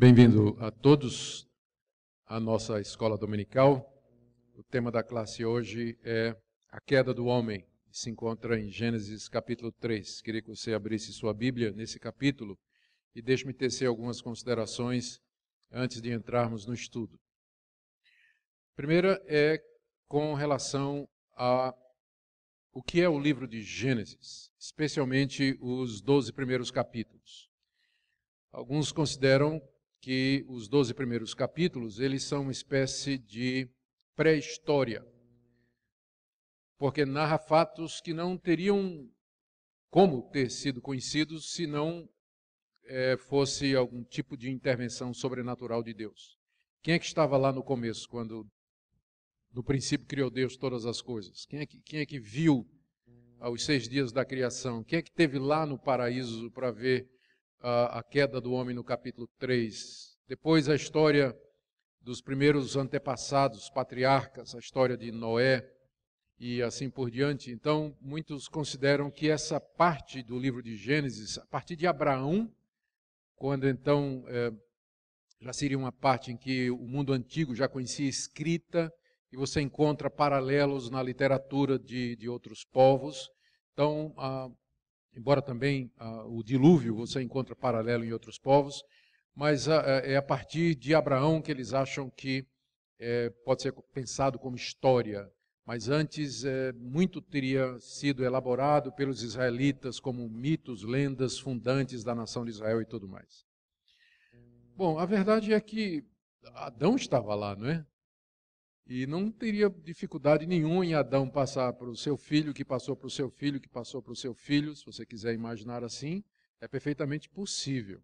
Bem-vindo a todos à nossa escola dominical. O tema da classe hoje é a queda do homem, que se encontra em Gênesis capítulo 3. Queria que você abrisse sua Bíblia nesse capítulo e deixe-me tecer algumas considerações antes de entrarmos no estudo. primeira é com relação a o que é o livro de Gênesis, especialmente os 12 primeiros capítulos. Alguns consideram que os 12 primeiros capítulos, eles são uma espécie de pré-história, porque narra fatos que não teriam como ter sido conhecidos se não é, fosse algum tipo de intervenção sobrenatural de Deus. Quem é que estava lá no começo, quando no princípio criou Deus todas as coisas? Quem é que, quem é que viu aos seis dias da criação? Quem é que teve lá no paraíso para ver a, a queda do homem no capítulo 3. Depois a história dos primeiros antepassados, patriarcas, a história de Noé e assim por diante. Então, muitos consideram que essa parte do livro de Gênesis, a partir de Abraão, quando então é, já seria uma parte em que o mundo antigo já conhecia escrita, e você encontra paralelos na literatura de, de outros povos. Então, a, embora também ah, o dilúvio você encontra paralelo em outros povos, mas ah, é, é a partir de Abraão que eles acham que é, pode ser pensado como história. Mas antes, é muito teria sido elaborado pelos israelitas como mitos, lendas fundantes da nação de Israel e tudo mais. Bom, a verdade é que Adão estava lá, não é? E não teria dificuldade nenhuma em Adão passar para o seu filho, que passou para o seu filho, que passou para o seu filho, se você quiser imaginar assim, é perfeitamente possível.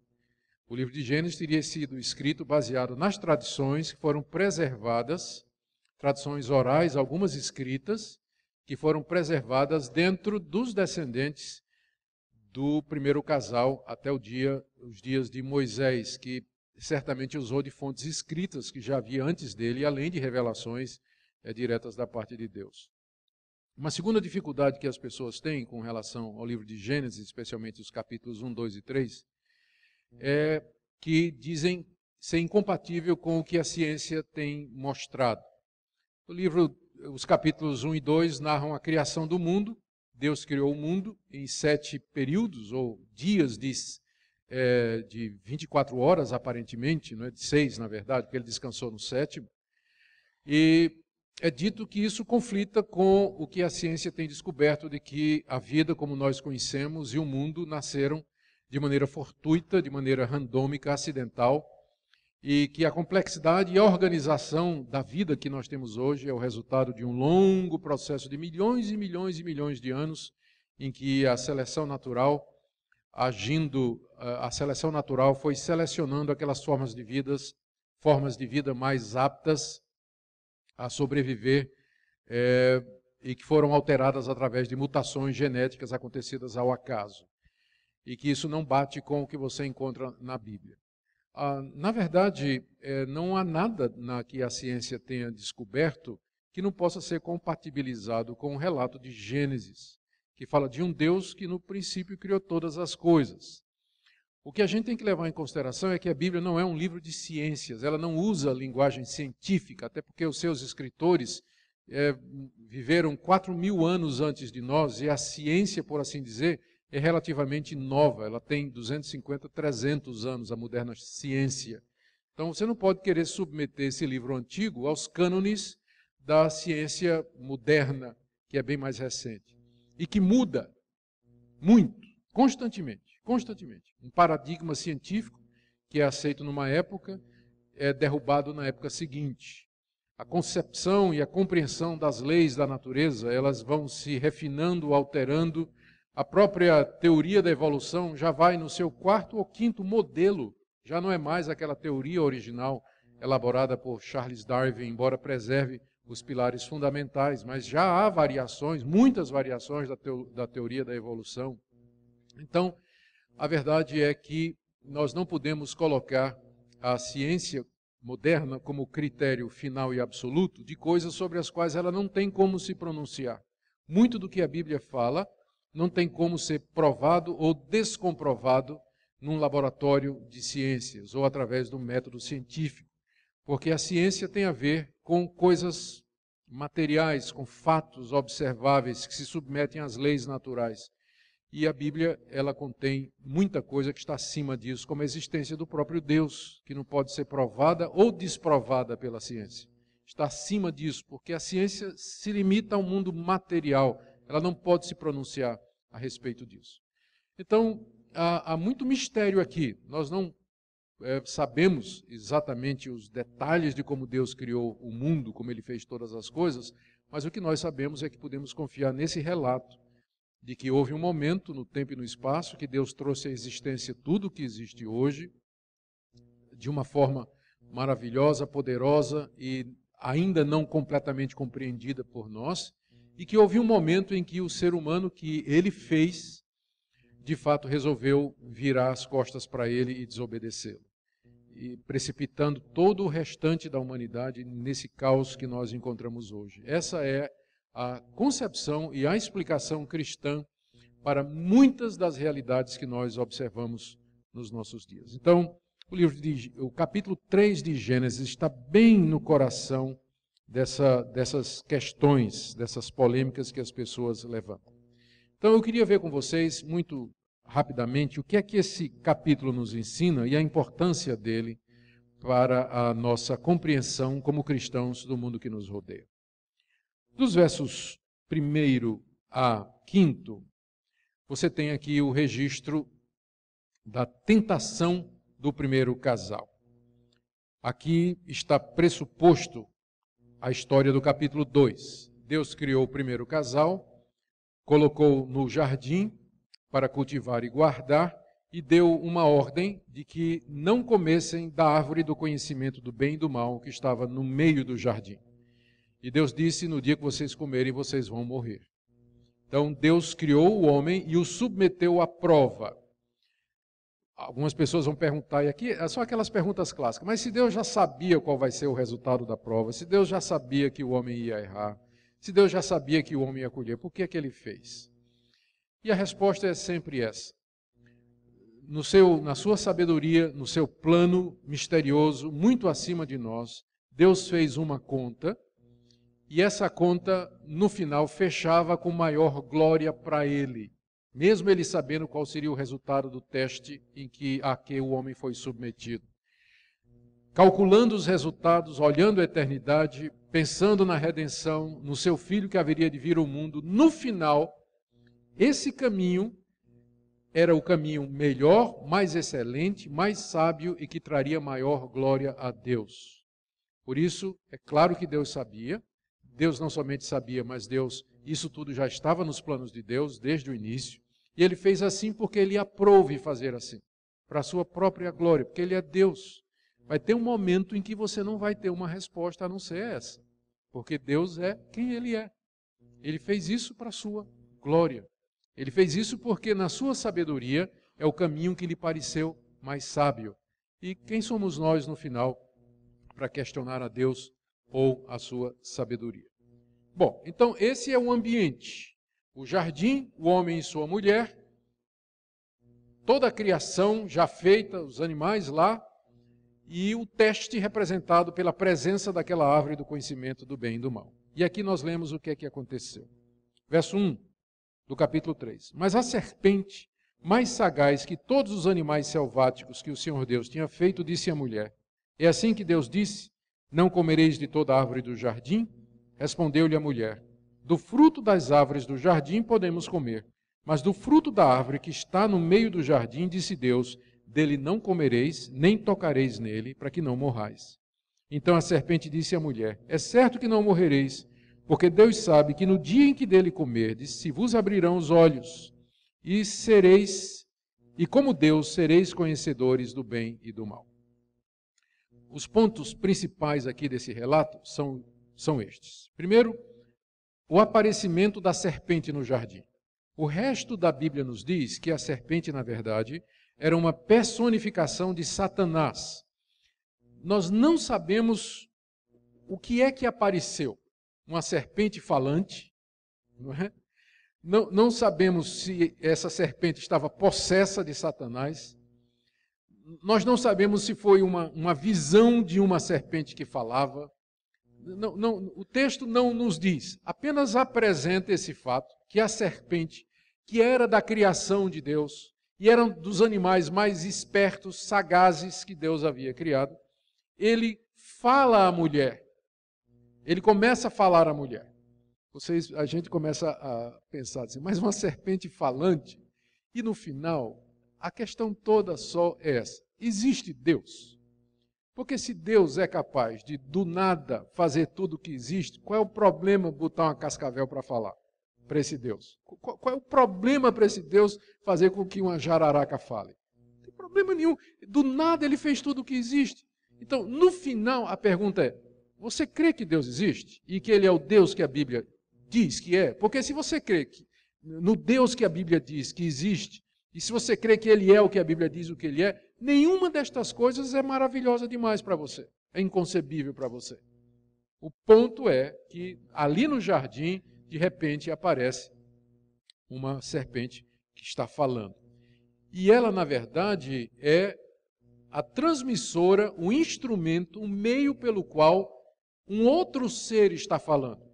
O livro de Gênesis teria sido escrito baseado nas tradições que foram preservadas, tradições orais, algumas escritas, que foram preservadas dentro dos descendentes do primeiro casal até dia, os dias de Moisés, que certamente usou de fontes escritas que já havia antes dele, além de revelações é, diretas da parte de Deus. Uma segunda dificuldade que as pessoas têm com relação ao livro de Gênesis, especialmente os capítulos 1, 2 e 3, é que dizem ser incompatível com o que a ciência tem mostrado. O livro, os capítulos 1 e 2 narram a criação do mundo. Deus criou o mundo em sete períodos ou dias de é, de 24 horas, aparentemente, não é de seis, na verdade, porque ele descansou no sétimo. E é dito que isso conflita com o que a ciência tem descoberto de que a vida como nós conhecemos e o mundo nasceram de maneira fortuita, de maneira randômica, acidental, e que a complexidade e a organização da vida que nós temos hoje é o resultado de um longo processo de milhões e milhões e milhões de anos em que a seleção natural agindo, eh, a seleção natural foi selecionando aquelas formas de vidas, formas de vida mais aptas a sobreviver é, e que foram alteradas através de mutações genéticas acontecidas ao acaso. E que isso não bate com o que você encontra na Bíblia. Ah, na verdade, é, não há nada na que a ciência tenha descoberto que não possa ser compatibilizado com o relato de Gênesis que fala de um Deus que no princípio criou todas as coisas. O que a gente tem que levar em consideração é que a Bíblia não é um livro de ciências, ela não usa linguagem científica, até porque os seus escritores é, viveram 4 mil anos antes de nós e a ciência, por assim dizer, é relativamente nova, ela tem 250, 300 anos, a moderna ciência. Então você não pode querer submeter esse livro antigo aos cânones da ciência moderna, que é bem mais recente e que muda muito, constantemente, constantemente. Um paradigma científico que é aceito numa época é derrubado na época seguinte. A concepção e a compreensão das leis da natureza, elas vão se refinando, alterando. A própria teoria da evolução já vai no seu quarto ou quinto modelo, já não é mais aquela teoria original elaborada por Charles Darwin, embora preserve os pilares fundamentais, mas já há variações, muitas variações da, teo, da teoria da evolução. Então, a verdade é que nós não podemos colocar a ciência moderna como critério final e absoluto de coisas sobre as quais ela não tem como se pronunciar. Muito do que a Bíblia fala não tem como ser provado ou descomprovado num laboratório de ciências ou através do método científico, porque a ciência tem a ver com coisas materiais, com fatos observáveis que se submetem às leis naturais. E a Bíblia, ela contém muita coisa que está acima disso, como a existência do próprio Deus, que não pode ser provada ou desprovada pela ciência. Está acima disso, porque a ciência se limita ao mundo material, ela não pode se pronunciar a respeito disso. Então, há, há muito mistério aqui, nós não é, sabemos exatamente os detalhes de como Deus criou o mundo, como ele fez todas as coisas, mas o que nós sabemos é que podemos confiar nesse relato de que houve um momento no tempo e no espaço que Deus trouxe à existência tudo o que existe hoje de uma forma maravilhosa, poderosa e ainda não completamente compreendida por nós, e que houve um momento em que o ser humano que ele fez de fato resolveu virar as costas para ele e desobedecê-lo e precipitando todo o restante da humanidade nesse caos que nós encontramos hoje. Essa é a concepção e a explicação cristã para muitas das realidades que nós observamos nos nossos dias. Então, o, de, o capítulo 3 de Gênesis está bem no coração dessa, dessas questões, dessas polêmicas que as pessoas levantam. Então, eu queria ver com vocês, muito rapidamente o que é que esse capítulo nos ensina e a importância dele para a nossa compreensão como cristãos do mundo que nos rodeia. Dos versos 1 a 5, você tem aqui o registro da tentação do primeiro casal. Aqui está pressuposto a história do capítulo 2. Deus criou o primeiro casal, colocou no jardim para cultivar e guardar, e deu uma ordem de que não comessem da árvore do conhecimento do bem e do mal que estava no meio do jardim. E Deus disse: No dia que vocês comerem, vocês vão morrer. Então Deus criou o homem e o submeteu à prova. Algumas pessoas vão perguntar, e aqui é são aquelas perguntas clássicas, mas se Deus já sabia qual vai ser o resultado da prova, se Deus já sabia que o homem ia errar, se Deus já sabia que o homem ia colher, por que é que ele fez? E a resposta é sempre essa. No seu, na sua sabedoria, no seu plano misterioso, muito acima de nós, Deus fez uma conta e essa conta, no final, fechava com maior glória para ele, mesmo ele sabendo qual seria o resultado do teste em que a que o homem foi submetido. Calculando os resultados, olhando a eternidade, pensando na redenção, no seu filho que haveria de vir ao mundo, no final, esse caminho era o caminho melhor, mais excelente, mais sábio e que traria maior glória a Deus. Por isso, é claro que Deus sabia, Deus não somente sabia, mas Deus, isso tudo já estava nos planos de Deus desde o início. E ele fez assim porque ele aprouve fazer assim, para a sua própria glória, porque ele é Deus. Vai ter um momento em que você não vai ter uma resposta a não ser essa, porque Deus é quem ele é. Ele fez isso para a sua glória. Ele fez isso porque, na sua sabedoria, é o caminho que lhe pareceu mais sábio. E quem somos nós, no final, para questionar a Deus ou a sua sabedoria? Bom, então esse é o ambiente: o jardim, o homem e sua mulher, toda a criação já feita, os animais lá, e o teste representado pela presença daquela árvore do conhecimento do bem e do mal. E aqui nós lemos o que é que aconteceu. Verso 1 do capítulo 3. Mas a serpente, mais sagaz que todos os animais selváticos que o Senhor Deus tinha feito, disse à mulher: É assim que Deus disse: Não comereis de toda árvore do jardim? Respondeu-lhe a mulher: Do fruto das árvores do jardim podemos comer, mas do fruto da árvore que está no meio do jardim, disse Deus: Dele não comereis, nem tocareis nele, para que não morrais. Então a serpente disse à mulher: É certo que não morrereis porque Deus sabe que no dia em que dele comerdes, se vos abrirão os olhos, e sereis, e como Deus, sereis conhecedores do bem e do mal. Os pontos principais aqui desse relato são, são estes. Primeiro, o aparecimento da serpente no jardim. O resto da Bíblia nos diz que a serpente, na verdade, era uma personificação de Satanás. Nós não sabemos o que é que apareceu uma serpente falante, não é? Não, não, sabemos se essa serpente estava possessa de Satanás. Nós não sabemos se foi uma, uma visão de uma serpente que falava. Não, não, o texto não nos diz, apenas apresenta esse fato: que a serpente, que era da criação de Deus, e era um dos animais mais espertos, sagazes que Deus havia criado, ele fala à mulher ele começa a falar à mulher. Vocês, a gente começa a pensar assim, mas uma serpente falante. E no final, a questão toda só é essa: existe Deus? Porque se Deus é capaz de do nada fazer tudo o que existe, qual é o problema botar uma cascavel para falar para esse Deus? Qual, qual é o problema para esse Deus fazer com que uma jararaca fale? Não tem problema nenhum. Do nada ele fez tudo o que existe. Então, no final, a pergunta é: você crê que Deus existe e que Ele é o Deus que a Bíblia diz que é? Porque se você crê que, no Deus que a Bíblia diz que existe, e se você crê que Ele é o que a Bíblia diz o que Ele é, nenhuma destas coisas é maravilhosa demais para você, é inconcebível para você. O ponto é que ali no jardim, de repente, aparece uma serpente que está falando. E ela, na verdade, é a transmissora, o instrumento, o meio pelo qual um outro ser está falando,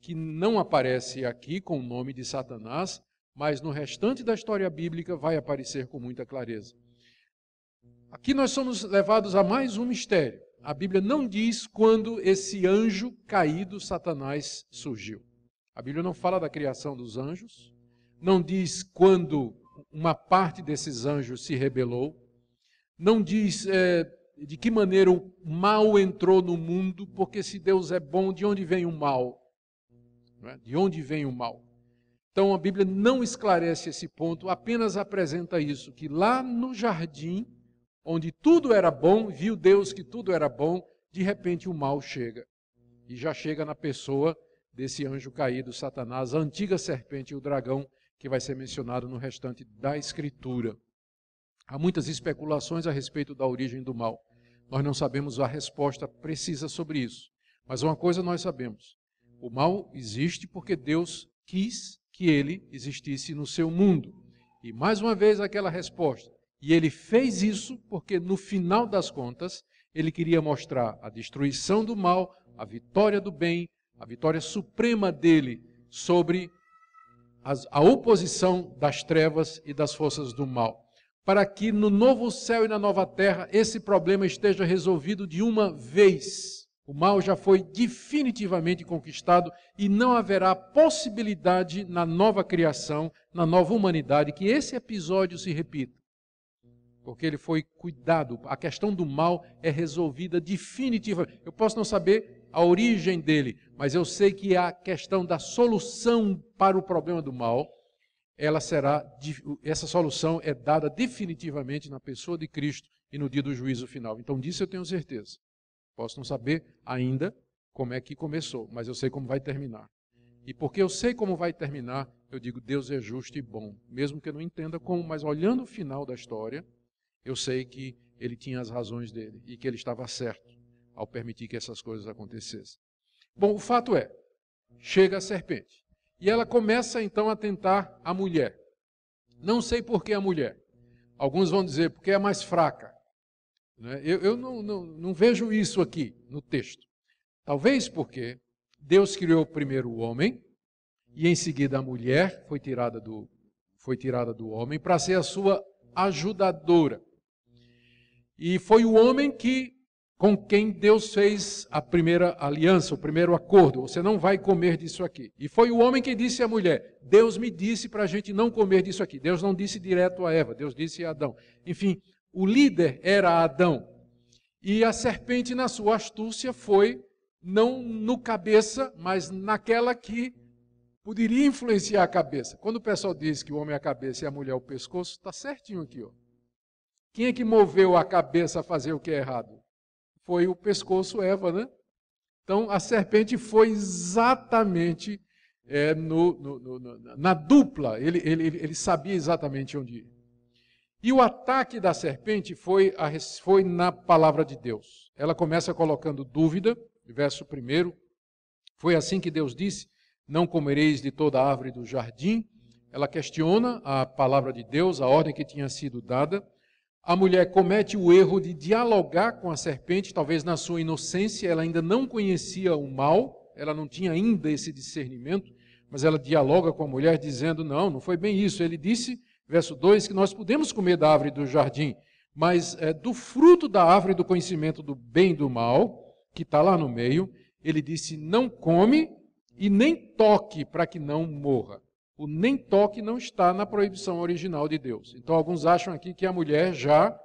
que não aparece aqui com o nome de Satanás, mas no restante da história bíblica vai aparecer com muita clareza. Aqui nós somos levados a mais um mistério. A Bíblia não diz quando esse anjo caído, Satanás, surgiu. A Bíblia não fala da criação dos anjos, não diz quando uma parte desses anjos se rebelou, não diz é, de que maneira o mal entrou no mundo, porque se Deus é bom, de onde vem o mal? É? De onde vem o mal? Então a Bíblia não esclarece esse ponto, apenas apresenta isso, que lá no jardim, onde tudo era bom, viu Deus que tudo era bom, de repente o mal chega. E já chega na pessoa desse anjo caído, Satanás, a antiga serpente e o dragão, que vai ser mencionado no restante da Escritura. Há muitas especulações a respeito da origem do mal. Nós não sabemos a resposta precisa sobre isso. Mas uma coisa nós sabemos: o mal existe porque Deus quis que ele existisse no seu mundo. E mais uma vez aquela resposta. E ele fez isso porque no final das contas ele queria mostrar a destruição do mal, a vitória do bem, a vitória suprema dele sobre a oposição das trevas e das forças do mal para que no novo céu e na nova terra esse problema esteja resolvido de uma vez. O mal já foi definitivamente conquistado e não haverá possibilidade na nova criação, na nova humanidade, que esse episódio se repita. Porque ele foi cuidado. A questão do mal é resolvida definitivamente. Eu posso não saber a origem dele, mas eu sei que a questão da solução para o problema do mal ela será essa solução é dada definitivamente na pessoa de Cristo e no dia do juízo final. Então disso eu tenho certeza. Posso não saber ainda como é que começou, mas eu sei como vai terminar. E porque eu sei como vai terminar, eu digo Deus é justo e bom, mesmo que eu não entenda como, mas olhando o final da história, eu sei que ele tinha as razões dele e que ele estava certo ao permitir que essas coisas acontecessem. Bom, o fato é, chega a serpente. E ela começa então a tentar a mulher. Não sei por que a mulher. Alguns vão dizer porque é a mais fraca. Né? Eu, eu não, não, não vejo isso aqui no texto. Talvez porque Deus criou primeiro o homem e em seguida a mulher foi tirada do, foi tirada do homem para ser a sua ajudadora. E foi o homem que com quem Deus fez a primeira aliança, o primeiro acordo. Você não vai comer disso aqui. E foi o homem que disse à mulher: Deus me disse para a gente não comer disso aqui. Deus não disse direto a Eva, Deus disse a Adão. Enfim, o líder era Adão. E a serpente, na sua astúcia, foi não no cabeça, mas naquela que poderia influenciar a cabeça. Quando o pessoal diz que o homem é a cabeça e a mulher é o pescoço, está certinho aqui. Ó. Quem é que moveu a cabeça a fazer o que é errado? foi o pescoço Eva, né? Então a serpente foi exatamente é, no, no, no, na dupla, ele, ele, ele sabia exatamente onde ir. E o ataque da serpente foi, a, foi na palavra de Deus. Ela começa colocando dúvida, verso 1. Foi assim que Deus disse: Não comereis de toda a árvore do jardim. Ela questiona a palavra de Deus, a ordem que tinha sido dada a mulher comete o erro de dialogar com a serpente, talvez na sua inocência, ela ainda não conhecia o mal, ela não tinha ainda esse discernimento, mas ela dialoga com a mulher dizendo: Não, não foi bem isso. Ele disse, verso 2, que nós podemos comer da árvore do jardim, mas é, do fruto da árvore do conhecimento do bem e do mal, que está lá no meio, ele disse: Não come e nem toque para que não morra. O nem toque não está na proibição original de Deus. Então, alguns acham aqui que a mulher já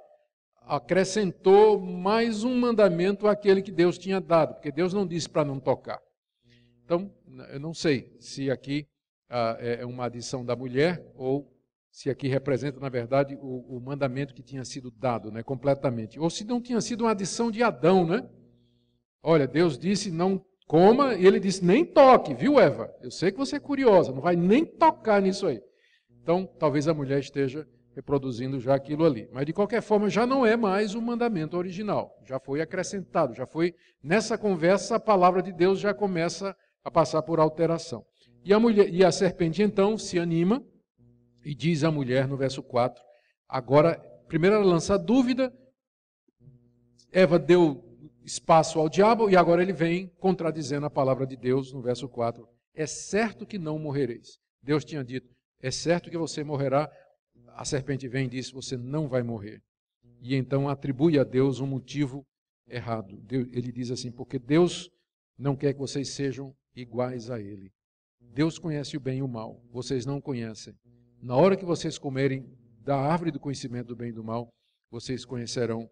acrescentou mais um mandamento àquele que Deus tinha dado, porque Deus não disse para não tocar. Então, eu não sei se aqui ah, é, é uma adição da mulher ou se aqui representa, na verdade, o, o, mandamento que tinha sido dado né, completamente. Ou se não tinha sido uma adição de Adão, né? Olha, Deus disse não Coma, e ele disse: nem toque, viu, Eva? Eu sei que você é curiosa, não vai nem tocar nisso aí. Então, talvez a mulher esteja reproduzindo já aquilo ali. Mas, de qualquer forma, já não é mais o mandamento original. Já foi acrescentado, já foi. Nessa conversa, a palavra de Deus já começa a passar por alteração. E a, mulher, e a serpente, então, se anima e diz à mulher, no verso 4, agora, primeiro ela lança a dúvida, Eva deu espaço ao diabo e agora ele vem contradizendo a palavra de Deus no verso 4. É certo que não morrereis. Deus tinha dito: é certo que você morrerá. A serpente vem e diz: você não vai morrer. E então atribui a Deus um motivo errado. Ele diz assim: porque Deus não quer que vocês sejam iguais a Ele. Deus conhece o bem e o mal, vocês não conhecem. Na hora que vocês comerem da árvore do conhecimento do bem e do mal, vocês conhecerão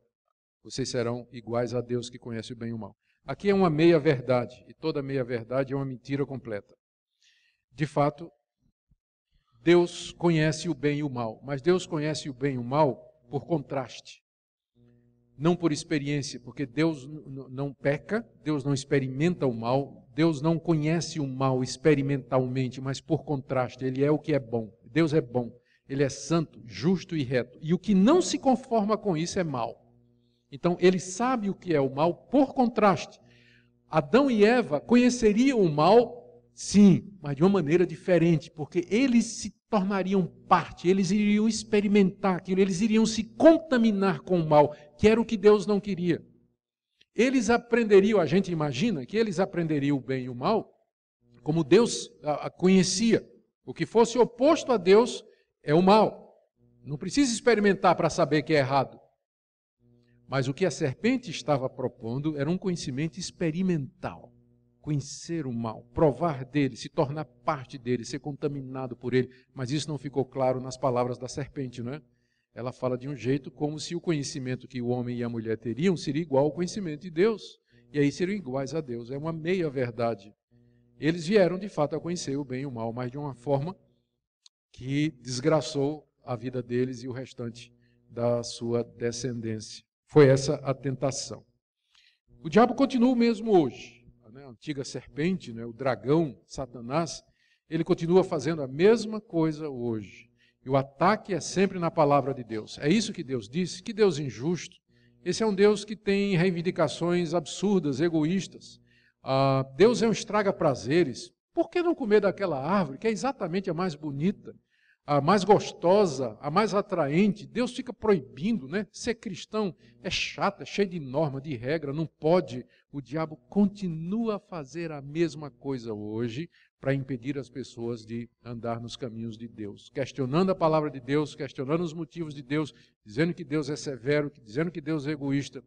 vocês serão iguais a Deus que conhece o bem e o mal. Aqui é uma meia-verdade, e toda meia-verdade é uma mentira completa. De fato, Deus conhece o bem e o mal, mas Deus conhece o bem e o mal por contraste, não por experiência, porque Deus não peca, Deus não experimenta o mal, Deus não conhece o mal experimentalmente, mas por contraste, Ele é o que é bom. Deus é bom, Ele é santo, justo e reto, e o que não se conforma com isso é mal. Então ele sabe o que é o mal por contraste. Adão e Eva conheceriam o mal, sim, mas de uma maneira diferente, porque eles se tornariam parte, eles iriam experimentar aquilo, eles iriam se contaminar com o mal, que era o que Deus não queria. Eles aprenderiam, a gente imagina que eles aprenderiam o bem e o mal, como Deus conhecia. O que fosse oposto a Deus é o mal. Não precisa experimentar para saber que é errado. Mas o que a serpente estava propondo era um conhecimento experimental. Conhecer o mal, provar dele, se tornar parte dele, ser contaminado por ele. Mas isso não ficou claro nas palavras da serpente, não é? Ela fala de um jeito como se o conhecimento que o homem e a mulher teriam seria igual ao conhecimento de Deus. E aí seriam iguais a Deus. É uma meia-verdade. Eles vieram de fato a conhecer o bem e o mal, mas de uma forma que desgraçou a vida deles e o restante da sua descendência. Foi essa a tentação. O diabo continua o mesmo hoje. Né? A antiga serpente, né? o dragão, Satanás, ele continua fazendo a mesma coisa hoje. E o ataque é sempre na palavra de Deus. É isso que Deus disse. Que Deus injusto. Esse é um Deus que tem reivindicações absurdas, egoístas. Ah, Deus é um estraga prazeres. Por que não comer daquela árvore que é exatamente a mais bonita? a mais gostosa, a mais atraente. Deus fica proibindo, né? Ser cristão é chato, é cheio de norma, de regra, não pode. O diabo continua a fazer a mesma coisa hoje para impedir as pessoas de andar nos caminhos de Deus, questionando a palavra de Deus, questionando os motivos de Deus, dizendo que Deus é severo, dizendo que Deus é egoísta.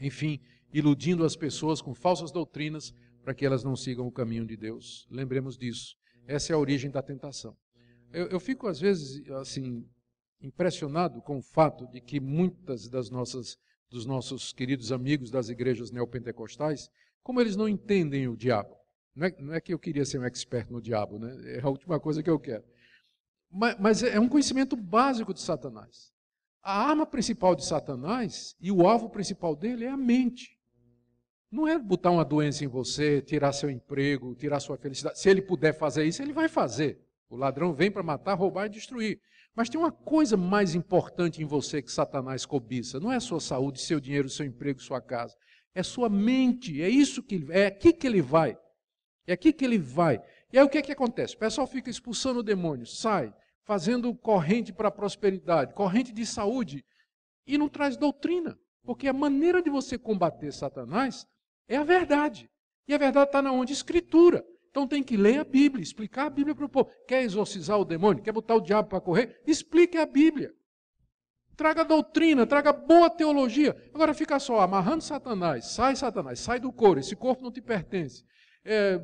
Enfim, iludindo as pessoas com falsas doutrinas para que elas não sigam o caminho de Deus. Lembremos disso. Essa é a origem da tentação. Eu, eu fico, às vezes, assim, impressionado com o fato de que muitas das nossas dos nossos queridos amigos das igrejas neopentecostais, como eles não entendem o diabo. Não é, não é que eu queria ser um expert no diabo, né? é a última coisa que eu quero. Mas, mas é um conhecimento básico de Satanás. A arma principal de Satanás e o alvo principal dele é a mente. Não é botar uma doença em você, tirar seu emprego, tirar sua felicidade. Se ele puder fazer isso, ele vai fazer. O ladrão vem para matar, roubar e destruir. Mas tem uma coisa mais importante em você que Satanás cobiça. Não é sua saúde, seu dinheiro, seu emprego, sua casa. É sua mente. É isso que é aqui que ele vai. É aqui que ele vai. E aí o que é que acontece? O pessoal fica expulsando o demônio, sai, fazendo corrente para a prosperidade, corrente de saúde, e não traz doutrina. Porque a maneira de você combater Satanás é a verdade. E a verdade está na onde? Escritura. Então tem que ler a Bíblia, explicar a Bíblia para o povo. Quer exorcizar o demônio? Quer botar o diabo para correr? Explique a Bíblia. Traga doutrina, traga boa teologia. Agora fica só amarrando Satanás. Sai, Satanás, sai do couro. Esse corpo não te pertence. É,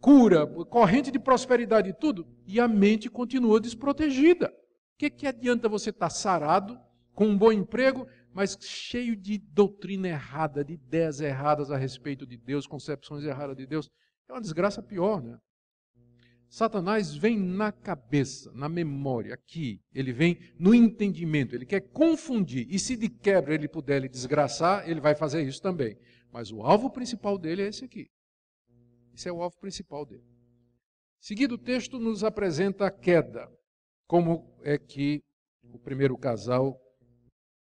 cura, corrente de prosperidade e tudo. E a mente continua desprotegida. O que, que adianta você estar tá sarado, com um bom emprego mas cheio de doutrina errada, de ideias erradas a respeito de Deus, concepções erradas de Deus. É uma desgraça pior, né? Satanás vem na cabeça, na memória, aqui. Ele vem no entendimento. Ele quer confundir. E se de quebra ele puder lhe desgraçar, ele vai fazer isso também. Mas o alvo principal dele é esse aqui. Esse é o alvo principal dele. Seguido, o texto nos apresenta a queda. Como é que o primeiro casal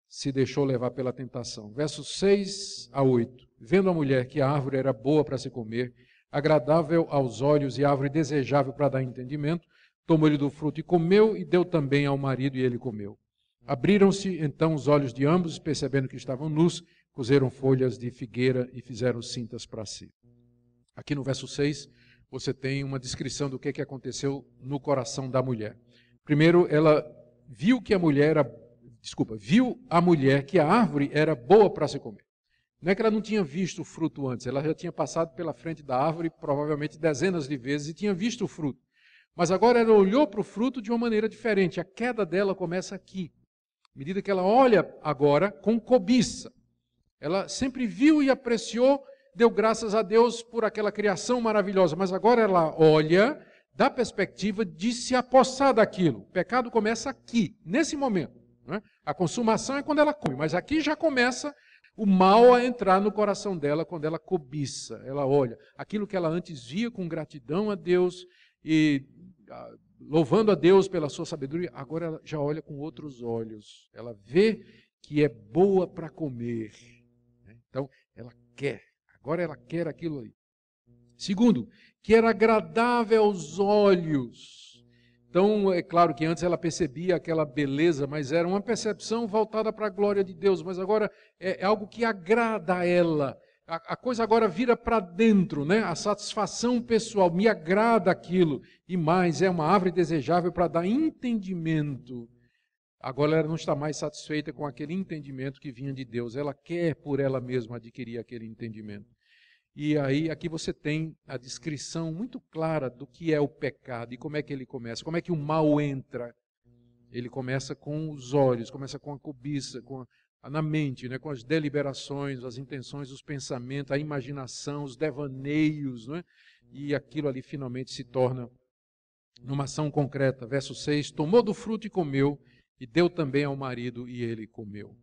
se deixou levar pela tentação. Versos 6 a 8. Vendo a mulher que a árvore era boa para se comer, agradável aos olhos e árvore desejável para dar entendimento, tomou-lhe do fruto e comeu, e deu também ao marido, e ele comeu. Abriram-se então os olhos de ambos, percebendo que estavam nus, cozeram folhas de figueira e fizeram cintas para si. Aqui no verso 6, você tem uma descrição do que, é que aconteceu no coração da mulher. Primeiro, ela viu que a mulher era desculpa, viu a mulher que a árvore era boa para se comer. Não é que ela não tinha visto o fruto antes, ela já tinha passado pela frente da árvore provavelmente dezenas de vezes e tinha visto o fruto. Mas agora ela olhou para o fruto de uma maneira diferente. A queda dela começa aqui. À medida que ela olha agora com cobiça. Ela sempre viu e apreciou, deu graças a Deus por aquela criação maravilhosa, mas agora ela olha da perspectiva de se apossar daquilo. O pecado começa aqui, nesse momento. Né? A consumação é quando ela come, mas aqui já começa o mal a entrar no coração dela quando ela cobiça, ela olha aquilo que ela antes via com gratidão a Deus e a, ah, louvando a Deus pela sua sabedoria, agora ela já olha com outros olhos. Ela vê que é boa para comer. Né? Então, ela quer. Agora ela quer aquilo ali. Segundo, que era agradável aos olhos. Então, é claro que antes ela percebia aquela beleza, mas era uma percepção voltada para a glória de Deus, mas agora é, é, algo que agrada a ela. A, a coisa agora vira para dentro, né? A satisfação pessoal, me agrada aquilo. E mais, é uma árvore desejável para dar entendimento. Agora ela não está mais satisfeita com aquele entendimento que vinha de Deus. Ela quer por ela mesma adquirir aquele entendimento. E aí aqui você tem a descrição muito clara do que é o pecado e como é que ele começa, como é que o mal entra. Ele começa com os olhos, começa com a cobiça, com a, na mente, né, com as deliberações, as intenções, os pensamentos, a imaginação, os devaneios, né, e aquilo ali finalmente se torna numa ação concreta. Verso 6: Tomou do fruto e comeu, e deu também ao marido, e ele comeu.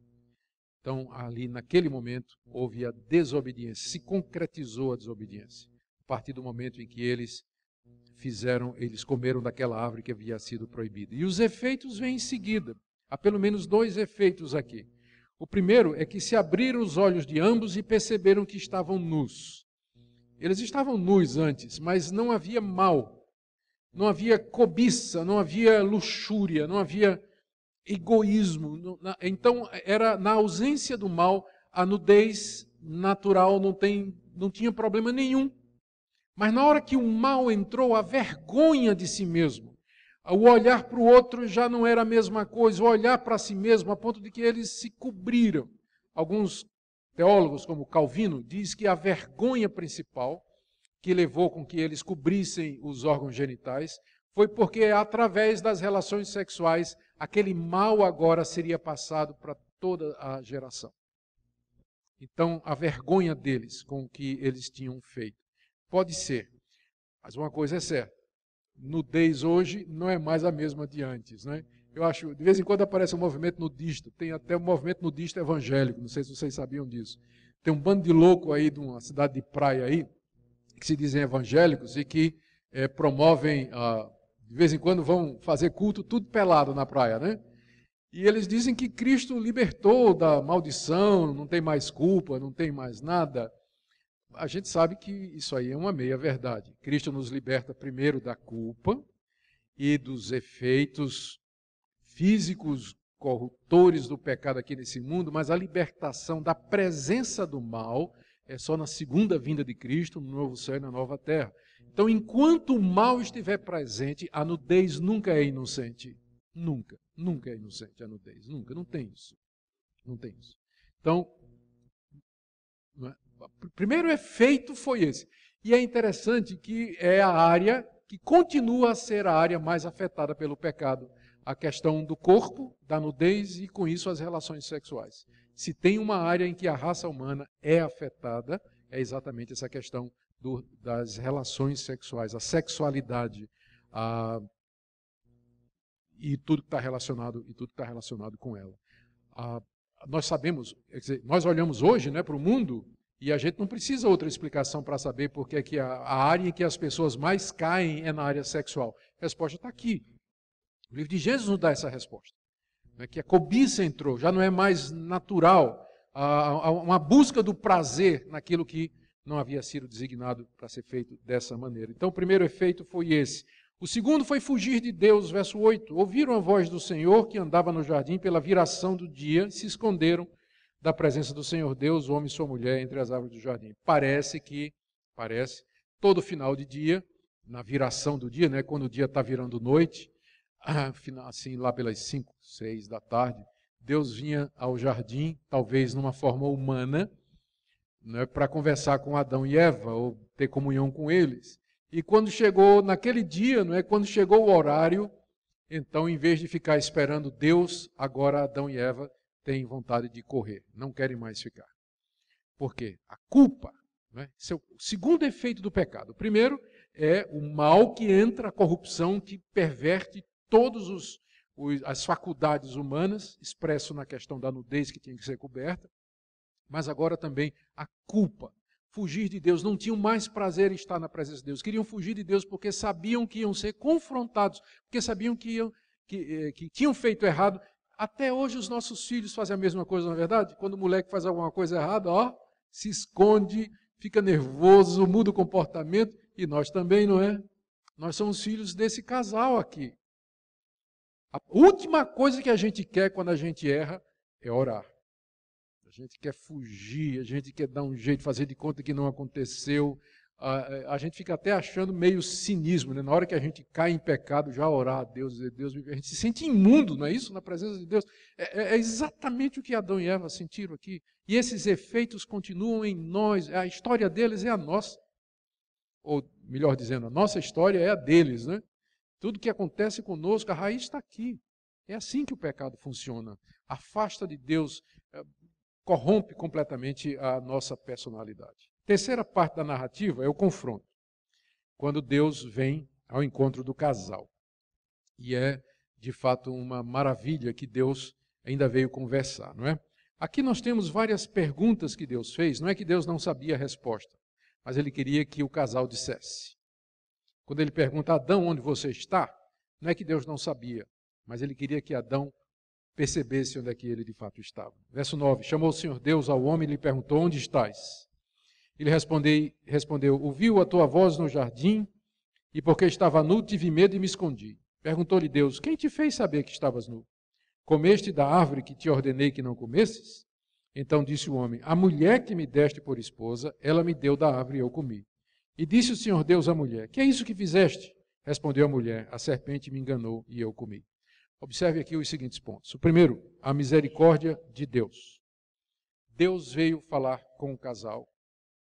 Então, ali naquele momento, houve a desobediência, se concretizou a desobediência. A partir do momento em que eles fizeram, eles comeram daquela árvore que havia sido proibida. E os efeitos vêm em seguida. Há pelo menos dois efeitos aqui. O primeiro é que se abriram os olhos de ambos e perceberam que estavam nus. Eles estavam nus antes, mas não havia mal, não havia cobiça, não havia luxúria, não havia egoísmo. Então, era na ausência do mal, a nudez natural não, tem, não tinha problema nenhum. Mas na hora que o mal entrou, a vergonha de si mesmo, o olhar para o outro já não era a mesma coisa, o olhar para si mesmo, a ponto de que eles se cobriram. Alguns teólogos, como Calvino, diz que a vergonha principal que levou com que eles cobrissem os órgãos genitais foi porque através das relações sexuais aquele mal agora seria passado para toda a geração. Então, a vergonha deles com o que eles tinham feito. Pode ser, mas uma coisa é certa: nudez hoje não é mais a mesma de antes. Né? Eu acho, de vez em quando aparece um movimento nudista, tem até um movimento nudista evangélico, não sei se vocês sabiam disso. Tem um bando de louco aí de uma cidade de praia aí, que se dizem evangélicos e que é, promovem ah, de vez em quando vão fazer culto tudo pelado na praia, né? E eles dizem que Cristo libertou da maldição, não tem mais culpa, não tem mais nada. A gente sabe que isso aí é uma meia verdade. Cristo nos liberta primeiro da culpa e dos efeitos físicos corruptores do pecado aqui nesse mundo, mas a libertação da presença do mal é só na segunda vinda de Cristo, no novo céu e na nova terra. Então, enquanto o mal estiver presente, a nudez nunca é inocente. Nunca, nunca é inocente a nudez. Nunca, não tem isso. Não tem isso. Então, é? o primeiro efeito foi esse. E é interessante que é a área que continua a ser a área mais afetada pelo pecado. A questão do corpo, da nudez e, com isso, as relações sexuais. Se tem uma área em que a raça humana é afetada, é exatamente essa questão do, das relações sexuais, a sexualidade, a, e tudo que está relacionado e tudo que está relacionado com ela. A, nós sabemos, dizer, nós olhamos hoje, né, para o mundo e a gente não precisa outra explicação para saber porque é que a, a área em que as pessoas mais caem é na área sexual. A resposta está aqui. O livro de Jesus nos dá essa resposta. Né, que a cobiça entrou, já não é mais natural, a, a, uma busca do prazer naquilo que não havia sido designado para ser feito dessa maneira. Então, o primeiro efeito foi esse. O segundo foi fugir de Deus, verso 8. Ouviram a voz do Senhor que andava no jardim pela viração do dia, se esconderam da presença do Senhor Deus, homem e sua mulher, entre as árvores do jardim. Parece que, parece, todo final de dia, na viração do dia, né, quando o dia está virando noite, ah, assim lá pelas 5, 6 da tarde, Deus vinha ao jardim, talvez numa forma humana, né, para conversar com Adão e Eva ou ter comunhão com eles. E quando chegou naquele dia, não é? Quando chegou o horário, então em vez de ficar esperando Deus, agora Adão e Eva têm vontade de correr, não querem mais ficar. Por quê? A culpa. Né? Esse é o segundo efeito do pecado. O primeiro é o mal que entra, a corrupção que perverte todas os, os, as faculdades humanas, expresso na questão da nudez que tinha que ser coberta, mas agora também a culpa. Fugir de Deus, não tinham mais prazer em estar na presença de Deus, queriam fugir de Deus porque sabiam que iam ser confrontados, porque sabiam que, iam, que, eh, que tinham feito errado. Até hoje os nossos filhos fazem a mesma coisa, não é verdade? Quando o moleque faz alguma coisa errada, ó, se esconde, fica nervoso, muda o comportamento, e nós também, não é? Nós somos filhos desse casal aqui. A última coisa que a gente quer quando a gente erra é orar gente quer fugir, a gente quer dar um jeito, fazer de conta que não aconteceu. A, a gente fica até achando meio cinismo, né? na hora que a gente cai em pecado, já orar a Deus, dizer, Deus, a gente se sente imundo, não é isso? Na presença de Deus. É, é, é exatamente o que Adão e Eva sentiram aqui. E esses efeitos continuam em nós, a história deles é a nossa. Ou, melhor dizendo, a nossa história é a deles, né? Tudo que acontece conosco, a raiz está aqui. É assim que o pecado funciona. Afasta de Deus, corrompe completamente a nossa personalidade. Terceira parte da narrativa é o confronto. Quando Deus vem ao encontro do casal. E é, de fato, uma maravilha que Deus ainda veio conversar, não é? Aqui nós temos várias perguntas que Deus fez, não é que Deus não sabia a resposta, mas ele queria que o casal dissesse. Quando ele pergunta a Adão onde você está, não é que Deus não sabia, mas ele queria que Adão percebesse onde é que ele de fato estava. Verso 9: Chamou o Senhor Deus ao homem e lhe perguntou: Onde estás? Ele respondeu, respondeu: Ouviu a tua voz no jardim, e porque estava nu, tive medo e me escondi. Perguntou-lhe Deus: Quem te fez saber que estavas nu? Comeste da árvore que te ordenei que não comesses? Então disse o homem: A mulher que me deste por esposa, ela me deu da árvore e eu comi. E disse o Senhor Deus à mulher: Que é isso que fizeste? Respondeu a mulher: A serpente me enganou e eu comi. Observe aqui os seguintes pontos. O primeiro, a misericórdia de Deus. Deus veio falar com o casal,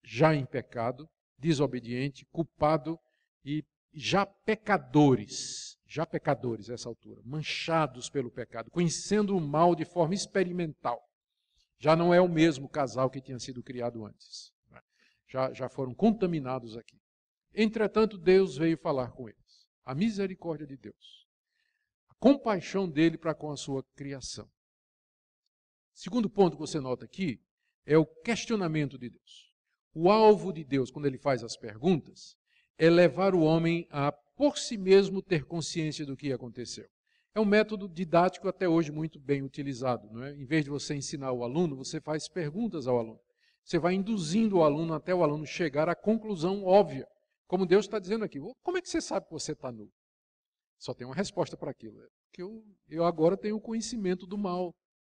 já em pecado, desobediente, culpado e já pecadores, já pecadores nessa essa altura, manchados pelo pecado, conhecendo o mal de forma experimental. Já não é o mesmo casal que tinha sido criado antes. Né? Já, já foram contaminados aqui. Entretanto, Deus veio falar com eles. A misericórdia de Deus compaixão dele para com a sua criação. Segundo ponto que você nota aqui é o questionamento de Deus. O alvo de Deus, quando ele faz as perguntas, é levar o homem a, por si mesmo, ter consciência do que aconteceu. É um método didático até hoje muito bem utilizado. Não é? Em vez de você ensinar o aluno, você faz perguntas ao aluno. Você vai induzindo o aluno até o aluno chegar à conclusão óbvia. Como Deus está dizendo aqui, como é que você sabe que você está nu? Só tem uma resposta para aquilo. É que eu, eu agora tenho o conhecimento do mal.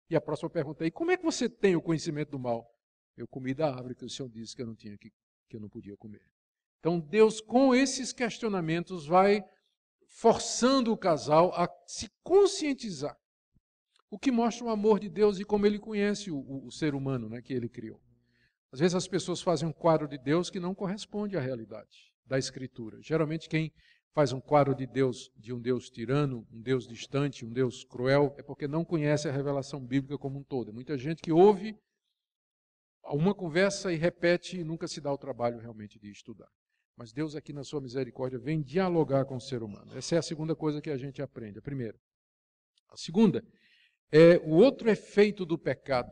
E a próxima pergunta é: e como é que você tem o conhecimento do mal? Eu comi da árvore que o Senhor disse que eu não tinha que, que eu não podia comer. Então Deus, com esses questionamentos, vai forçando o casal a se conscientizar. O que mostra o amor de Deus e como ele conhece o, o, o ser humano né, que ele criou. Às vezes as pessoas fazem um quadro de Deus que não corresponde à realidade da Escritura. Geralmente quem faz um quadro de Deus, de um Deus tirano, um Deus distante, um Deus cruel, é porque não conhece a revelação bíblica como um todo. É muita gente que ouve uma conversa e repete e nunca se dá o trabalho realmente de estudar. Mas Deus, aqui na sua misericórdia, vem dialogar com o ser humano. Essa é a segunda coisa que a gente aprende, a primeira. A segunda é o outro efeito do pecado.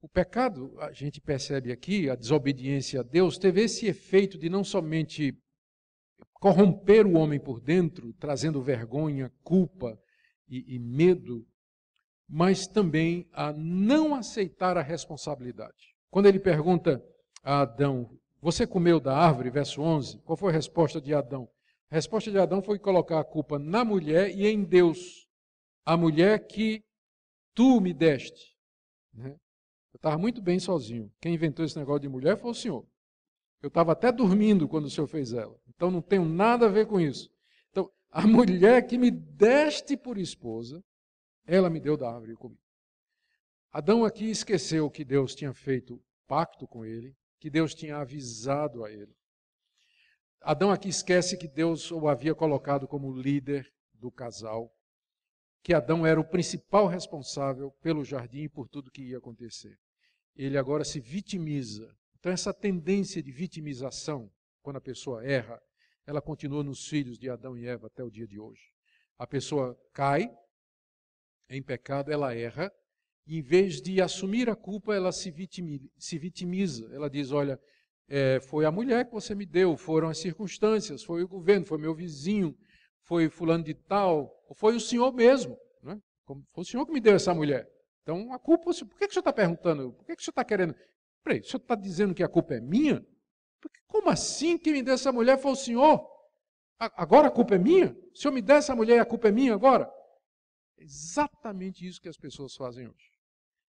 O pecado, a gente percebe aqui, a desobediência a Deus, teve esse efeito de não somente corromper o homem por dentro, trazendo vergonha, culpa e, e medo, mas também a não aceitar a responsabilidade. Quando ele pergunta a Adão, você comeu da árvore, verso 11, qual foi a resposta de Adão? A resposta de Adão foi colocar a culpa na mulher e em Deus, a mulher que tu me deste. Né? Eu estava muito bem sozinho. Quem inventou esse negócio de mulher foi o Senhor. Eu estava até dormindo quando o Senhor fez ela. Então não tenho nada a ver com isso. Então, a mulher que me deste por esposa, ela me deu da árvore e comi. Adão aqui esqueceu que Deus tinha feito pacto com ele, que Deus tinha avisado a ele. Adão aqui esquece que Deus o havia colocado como líder do casal, que Adão era o principal responsável pelo jardim e por tudo que ia acontecer. Ele agora se vitimiza então, essa tendência de vitimização, quando a pessoa erra, ela continua nos filhos de Adão e Eva até o dia de hoje. A pessoa cai é em pecado, ela erra, e em vez de assumir a culpa, ela se vitimiza. Ela diz: Olha, é, foi a mulher que você me deu, foram as circunstâncias, foi o governo, foi meu vizinho, foi fulano de tal, foi o senhor mesmo. Né? Foi o senhor que me deu essa mulher. Então, a culpa, por que, que o senhor está perguntando? Por que, que o senhor está querendo? Peraí, o senhor está dizendo que a culpa é minha? como assim quem me deu essa mulher foi o senhor? agora a culpa é minha? Se eu me der essa mulher, a culpa é minha agora? É exatamente isso que as pessoas fazem hoje.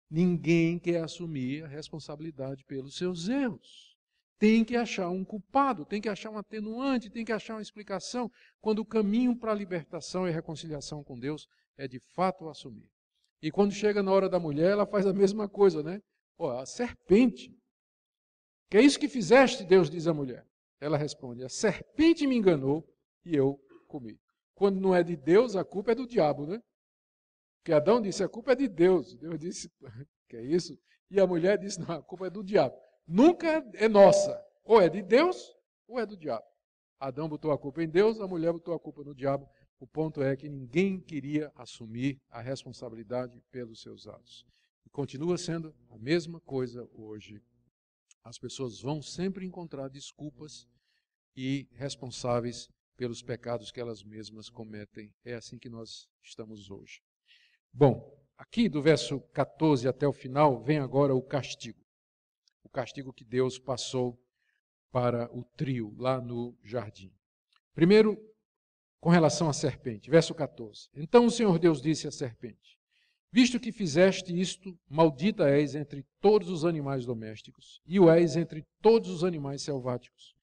Ninguém quer assumir a responsabilidade pelos seus erros. Tem que achar um culpado, tem que achar um atenuante, tem que achar uma explicação, quando o caminho para a libertação e reconciliação com Deus é de fato assumir. E quando chega na hora da mulher, ela faz a mesma coisa, né? Ó, a serpente. Que é isso que fizeste, Deus diz à mulher. Ela responde: A serpente me enganou e eu comi. Quando não é de Deus, a culpa é do diabo, né? Porque Adão disse: A culpa é de Deus. Deus disse: Que é isso? E a mulher disse: Não, a culpa é do diabo. Nunca é nossa. Ou é de Deus ou é do diabo. Adão botou a culpa em Deus, a mulher botou a culpa no diabo. O ponto é que ninguém queria assumir a responsabilidade pelos seus atos continua sendo a mesma coisa hoje. As pessoas vão sempre encontrar desculpas e responsáveis pelos pecados que elas mesmas cometem. É assim que nós estamos hoje. Bom, aqui do verso 14 até o final vem agora o castigo. O castigo que Deus passou para o trio lá no jardim. Primeiro, com relação à serpente, verso 14. Então o Senhor Deus disse à serpente: Visto que fizeste isto, maldita és entre todos os animais domésticos, e o és entre todos os animais selváticos.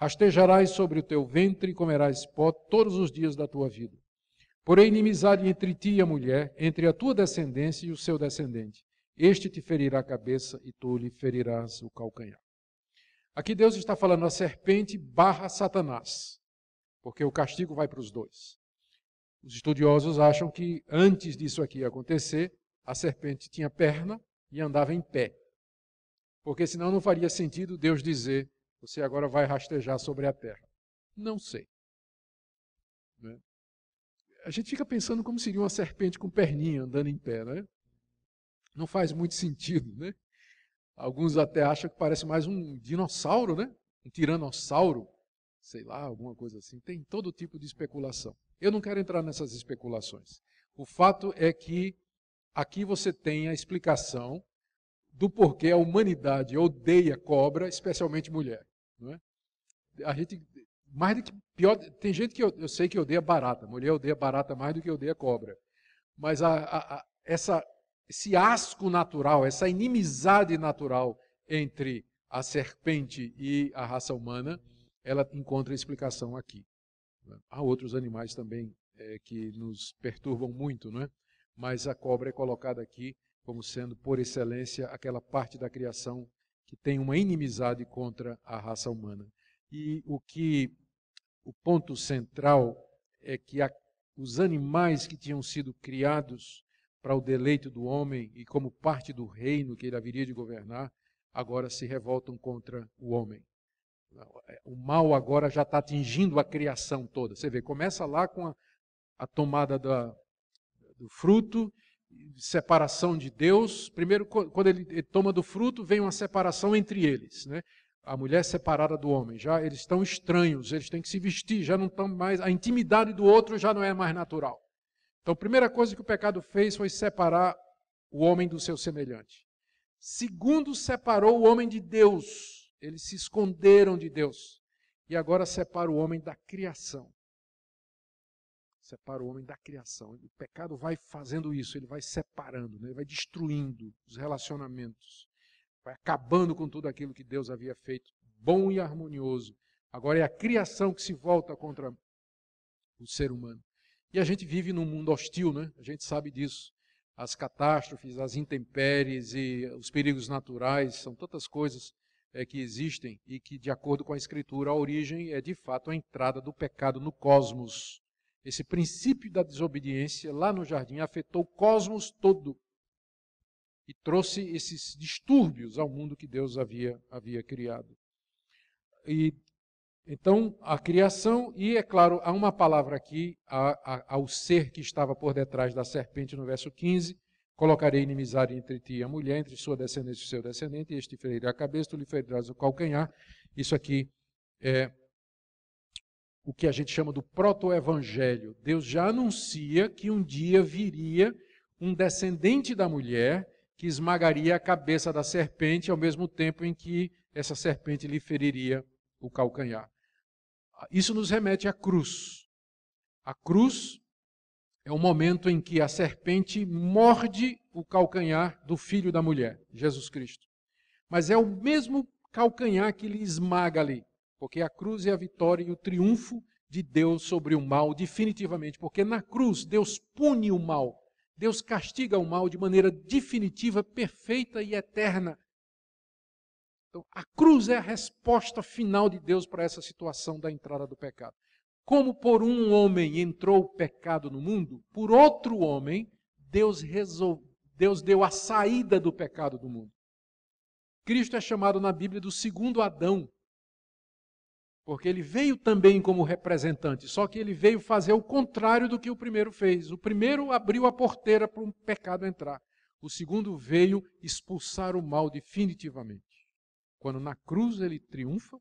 Rastejarás sobre o teu ventre e comerás pó todos os dias da tua vida. Porém, inimizade entre ti e a mulher, entre a tua descendência e o seu descendente. Este te ferirá a cabeça e tu lhe ferirás o calcanhar. Aqui Deus está falando a serpente barra Satanás, porque o castigo vai para os dois. Os estudiosos acham que antes disso aqui acontecer, a serpente tinha perna e andava em pé. Porque senão não faria sentido Deus dizer: você agora vai rastejar sobre a terra. Não sei. Né? A gente fica pensando como seria uma serpente com perninha andando em pé, né? Não faz muito sentido, né? Alguns até acham que parece mais um dinossauro, né? Um tiranossauro, sei lá, alguma coisa assim. Tem todo tipo de especulação. Eu não quero entrar nessas especulações. O fato é que aqui você tem a explicação do porquê a humanidade odeia cobra, especialmente mulher. Não é? A gente, mais do que pior, tem gente que eu, eu sei que odeia barata, mulher odeia barata mais do que odeia cobra. Mas a, a, a, essa, esse asco natural, essa inimizade natural entre a serpente e a raça humana, ela encontra explicação aqui. Há outros animais também é, que nos perturbam muito, não é? mas a cobra é colocada aqui como sendo, por excelência, aquela parte da criação que tem uma inimizade contra a raça humana. E o que o ponto central é que a, os animais que tinham sido criados para o deleito do homem e como parte do reino que ele haveria de governar, agora se revoltam contra o homem. O mal agora já está atingindo a criação toda. Você vê, começa lá com a, a tomada da, do fruto, separação de Deus. Primeiro, quando ele, toma do fruto, vem uma separação entre eles. Né? a mulher separada do homem. Já eles estão estranhos, eles têm que se vestir, já não estão mais. A intimidade do outro já não é mais natural. Então, a primeira coisa que o pecado fez foi separar o homem do seu semelhante. Segundo, separou o homem de Deus. Eles se esconderam de Deus. E agora separa o homem da criação. Separa o homem da criação. O pecado vai fazendo isso, ele vai separando, né? ele vai destruindo os relacionamentos, vai acabando com tudo aquilo que Deus havia feito, bom e harmonioso. Agora é a criação que se volta contra o ser humano. E a gente vive num mundo hostil, né? A gente sabe disso. As catástrofes, as intempéries e os perigos naturais são tantas coisas é, que existem e que, de acordo com a Escritura, a origem é de fato a entrada do pecado no cosmos. Esse princípio da desobediência lá no jardim afetou o cosmos todo e trouxe esses distúrbios ao mundo que Deus havia, havia criado. E então, a criação, e é claro, há uma palavra aqui a, a, ao ser que estava por detrás da serpente no verso 15, Colocarei inimizade entre ti e a mulher, entre sua descendente e seu descendente, e este ferirá a cabeça, tu lhe ferirás o calcanhar. Isso aqui é o que a gente chama do proto-evangelho. Deus já anuncia que um dia viria um descendente da mulher que esmagaria a cabeça da serpente ao mesmo tempo em que essa serpente lhe feriria o calcanhar. Isso nos remete à cruz. A cruz é o momento em que a serpente morde o calcanhar do filho da mulher, Jesus Cristo. Mas é o mesmo calcanhar que lhe esmaga ali, porque a cruz é a vitória e o triunfo de Deus sobre o mal, definitivamente, porque na cruz Deus pune o mal, Deus castiga o mal de maneira definitiva, perfeita e eterna. Então, a cruz é a resposta final de Deus para essa situação da entrada do pecado. Como por um homem entrou o pecado no mundo, por outro homem Deus, resol... Deus deu a saída do pecado do mundo. Cristo é chamado na Bíblia do segundo Adão, porque ele veio também como representante, só que ele veio fazer o contrário do que o primeiro fez. O primeiro abriu a porteira para o pecado entrar. O segundo veio expulsar o mal definitivamente. Quando na cruz ele triunfa,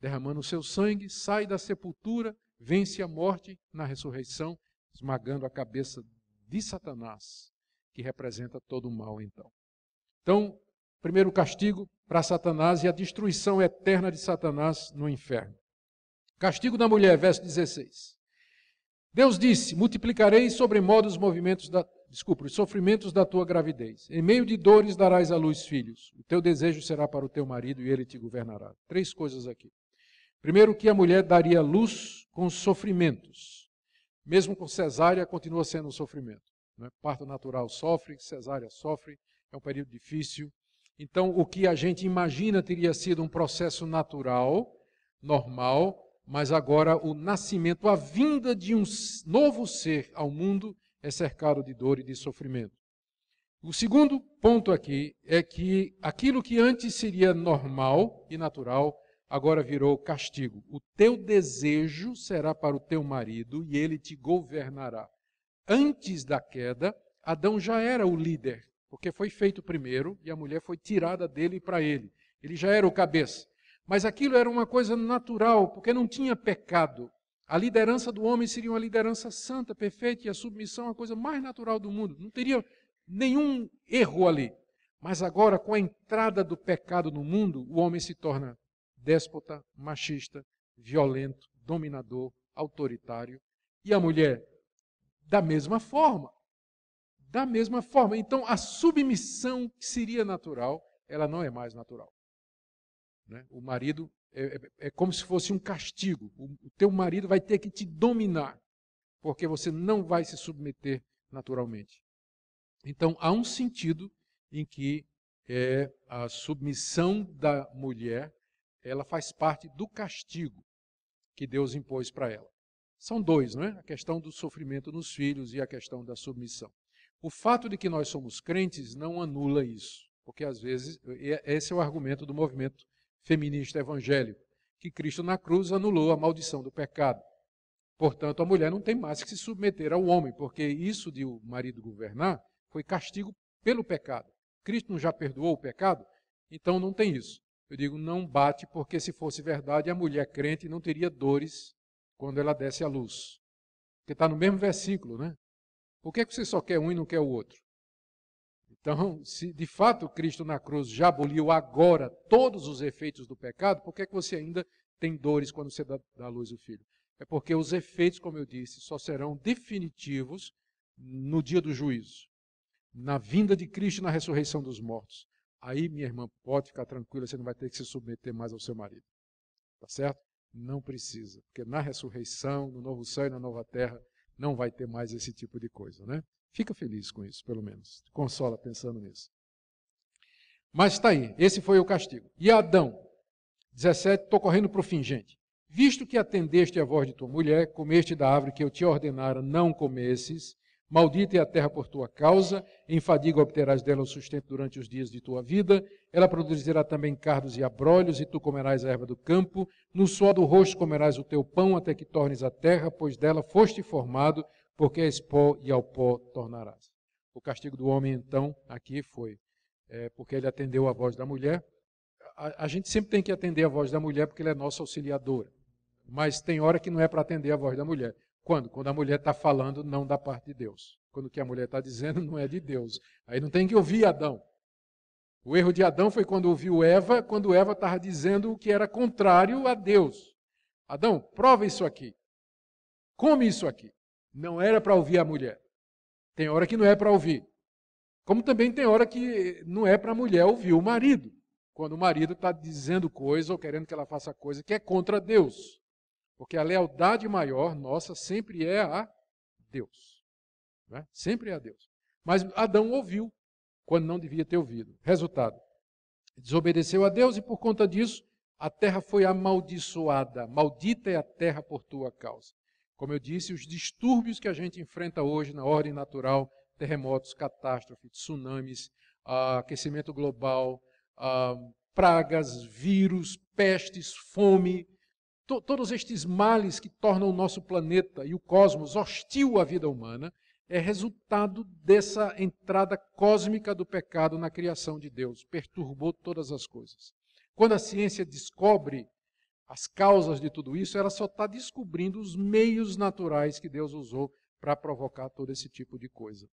derramando o seu sangue, sai da sepultura, vence a morte na ressurreição, esmagando a cabeça de Satanás, que representa todo o mal, então. Então, primeiro castigo para Satanás e a destruição eterna de Satanás no inferno. Castigo da mulher, verso 16. Deus disse: Multiplicarei sobremodo os movimentos da, desculpa, os sofrimentos da tua gravidez. Em meio de dores darás à luz filhos. O teu desejo será para o teu marido e ele te governará. Três coisas aqui. Primeiro, que a mulher daria luz com sofrimentos. Mesmo com cesárea, continua sendo um sofrimento. Né? Parto natural sofre, cesárea sofre, é um período difícil. Então, o que a gente imagina teria sido um processo natural, normal, mas agora o nascimento, a vinda de um novo ser ao mundo é cercado de dor e de sofrimento. O segundo ponto aqui é que aquilo que antes seria normal e natural agora virou castigo. O teu desejo será para o teu marido e ele te governará. Antes da queda, Adão já era o líder, porque foi feito primeiro e a mulher foi tirada dele para ele. Ele já era o cabeça. Mas aquilo era uma coisa natural, porque não tinha pecado. A liderança do homem seria uma liderança santa, perfeita, e a submissão é a coisa mais natural do mundo. Não teria nenhum erro ali. Mas agora, com a entrada do pecado no mundo, o homem se torna déspota, machista, violento, dominador, autoritário. E a mulher, da mesma forma. Da mesma forma. Então, a submissão que seria natural, ela não é mais natural. Né? O marido é, é, é, como se fosse um castigo. O, o teu marido vai ter que te dominar, porque você não vai se submeter naturalmente. Então, há um sentido em que é, a submissão da mulher ela faz parte do castigo que Deus impôs para ela. São dois, não é? A questão do sofrimento nos filhos e a questão da submissão. O fato de que nós somos crentes não anula isso, porque às vezes é, esse é o argumento do movimento feminista evangélico, que Cristo na cruz anulou a maldição do pecado. Portanto, a mulher não tem mais que se submeter ao homem, porque isso de o marido governar foi castigo pelo pecado. Cristo não já perdoou o pecado, então não tem isso. Eu digo, não bate, porque se fosse verdade, a mulher crente não teria dores quando ela desce à luz. Porque está no mesmo versículo, né? Por que, você só quer um e não quer o outro? Então, se de fato Cristo na cruz já aboliu agora todos os efeitos do pecado, por que, que você ainda tem dores quando você dá, dá à luz o filho? É porque os efeitos, como eu disse, só serão definitivos no dia do juízo, na vinda de Cristo e na ressurreição dos mortos. Aí, minha irmã, pode ficar tranquila, você não vai ter que se submeter mais ao seu marido. Tá certo? Não precisa, porque na ressurreição, no novo céu e na nova terra, não vai ter mais esse tipo de coisa, né? Fica feliz com isso, pelo menos. Te consola pensando nisso. Mas está aí, esse foi o castigo. E Adão, 17, estou correndo para o fim, gente. Visto que atendeste a voz de tua mulher, comeste da árvore que eu te ordenara, não comesses, Maldita é a terra por tua causa, em fadiga obterás dela o sustento durante os dias de tua vida. Ela produzirá também cardos e abrolhos, e tu comerás a erva do campo. No suor do rosto comerás o teu pão, até que tornes a terra, pois dela foste formado, porque és pó e ao pó tornarás. O castigo do homem, então, aqui foi, é, porque ele atendeu a voz da mulher. A, a gente sempre tem que atender a voz da mulher, porque ela é nossa auxiliadora. Mas tem hora que não é para atender a voz da mulher. Quando? Quando a mulher está falando não da parte de Deus. Quando o que a mulher está dizendo não é de Deus. Aí não tem que ouvir Adão. O erro de Adão foi quando ouviu Eva, quando Eva estava dizendo o que era contrário a Deus. Adão, prova isso aqui. Come isso aqui. Não era para ouvir a mulher. Tem hora que não é para ouvir. Como também tem hora que não é para a mulher ouvir o marido. Quando o marido está dizendo coisa ou querendo que ela faça coisa que é contra Deus. Porque a lealdade maior nossa sempre é a Deus. Né? Sempre é a Deus. Mas Adão ouviu quando não devia ter ouvido. Resultado: desobedeceu a Deus e por conta disso a terra foi amaldiçoada. Maldita é a terra por tua causa. Como eu disse, os distúrbios que a gente enfrenta hoje na ordem natural terremotos, catástrofes, tsunamis, ah, aquecimento global, ah, pragas, vírus, pestes, fome to, todos estes males que tornam o nosso planeta e o cosmos hostil à vida humana, é resultado dessa entrada cósmica do pecado na criação de Deus. Perturbou todas as coisas. Quando a ciência descobre as causas de tudo isso, ela só está descobrindo os meios naturais que Deus usou para provocar todo esse tipo de coisa.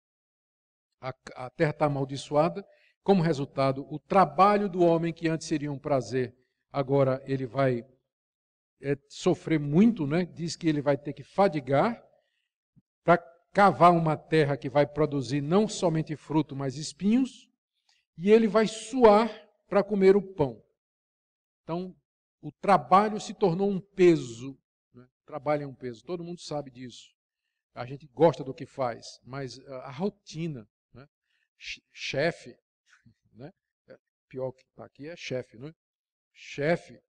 A, a terra está amaldiçoada. Como resultado, o trabalho do homem, que antes seria um prazer, agora ele vai é, sofrer muito, né? diz que ele vai ter que fadigar para cavar uma terra que vai produzir não somente fruto, mas espinhos, e ele vai suar para comer o pão. Então, o trabalho se tornou um peso. Né? Trabalho é um peso, todo mundo sabe disso. A gente gosta do que faz, mas a, rotina, né? chefe, né? É, pior que está aqui é chefe, né? chefe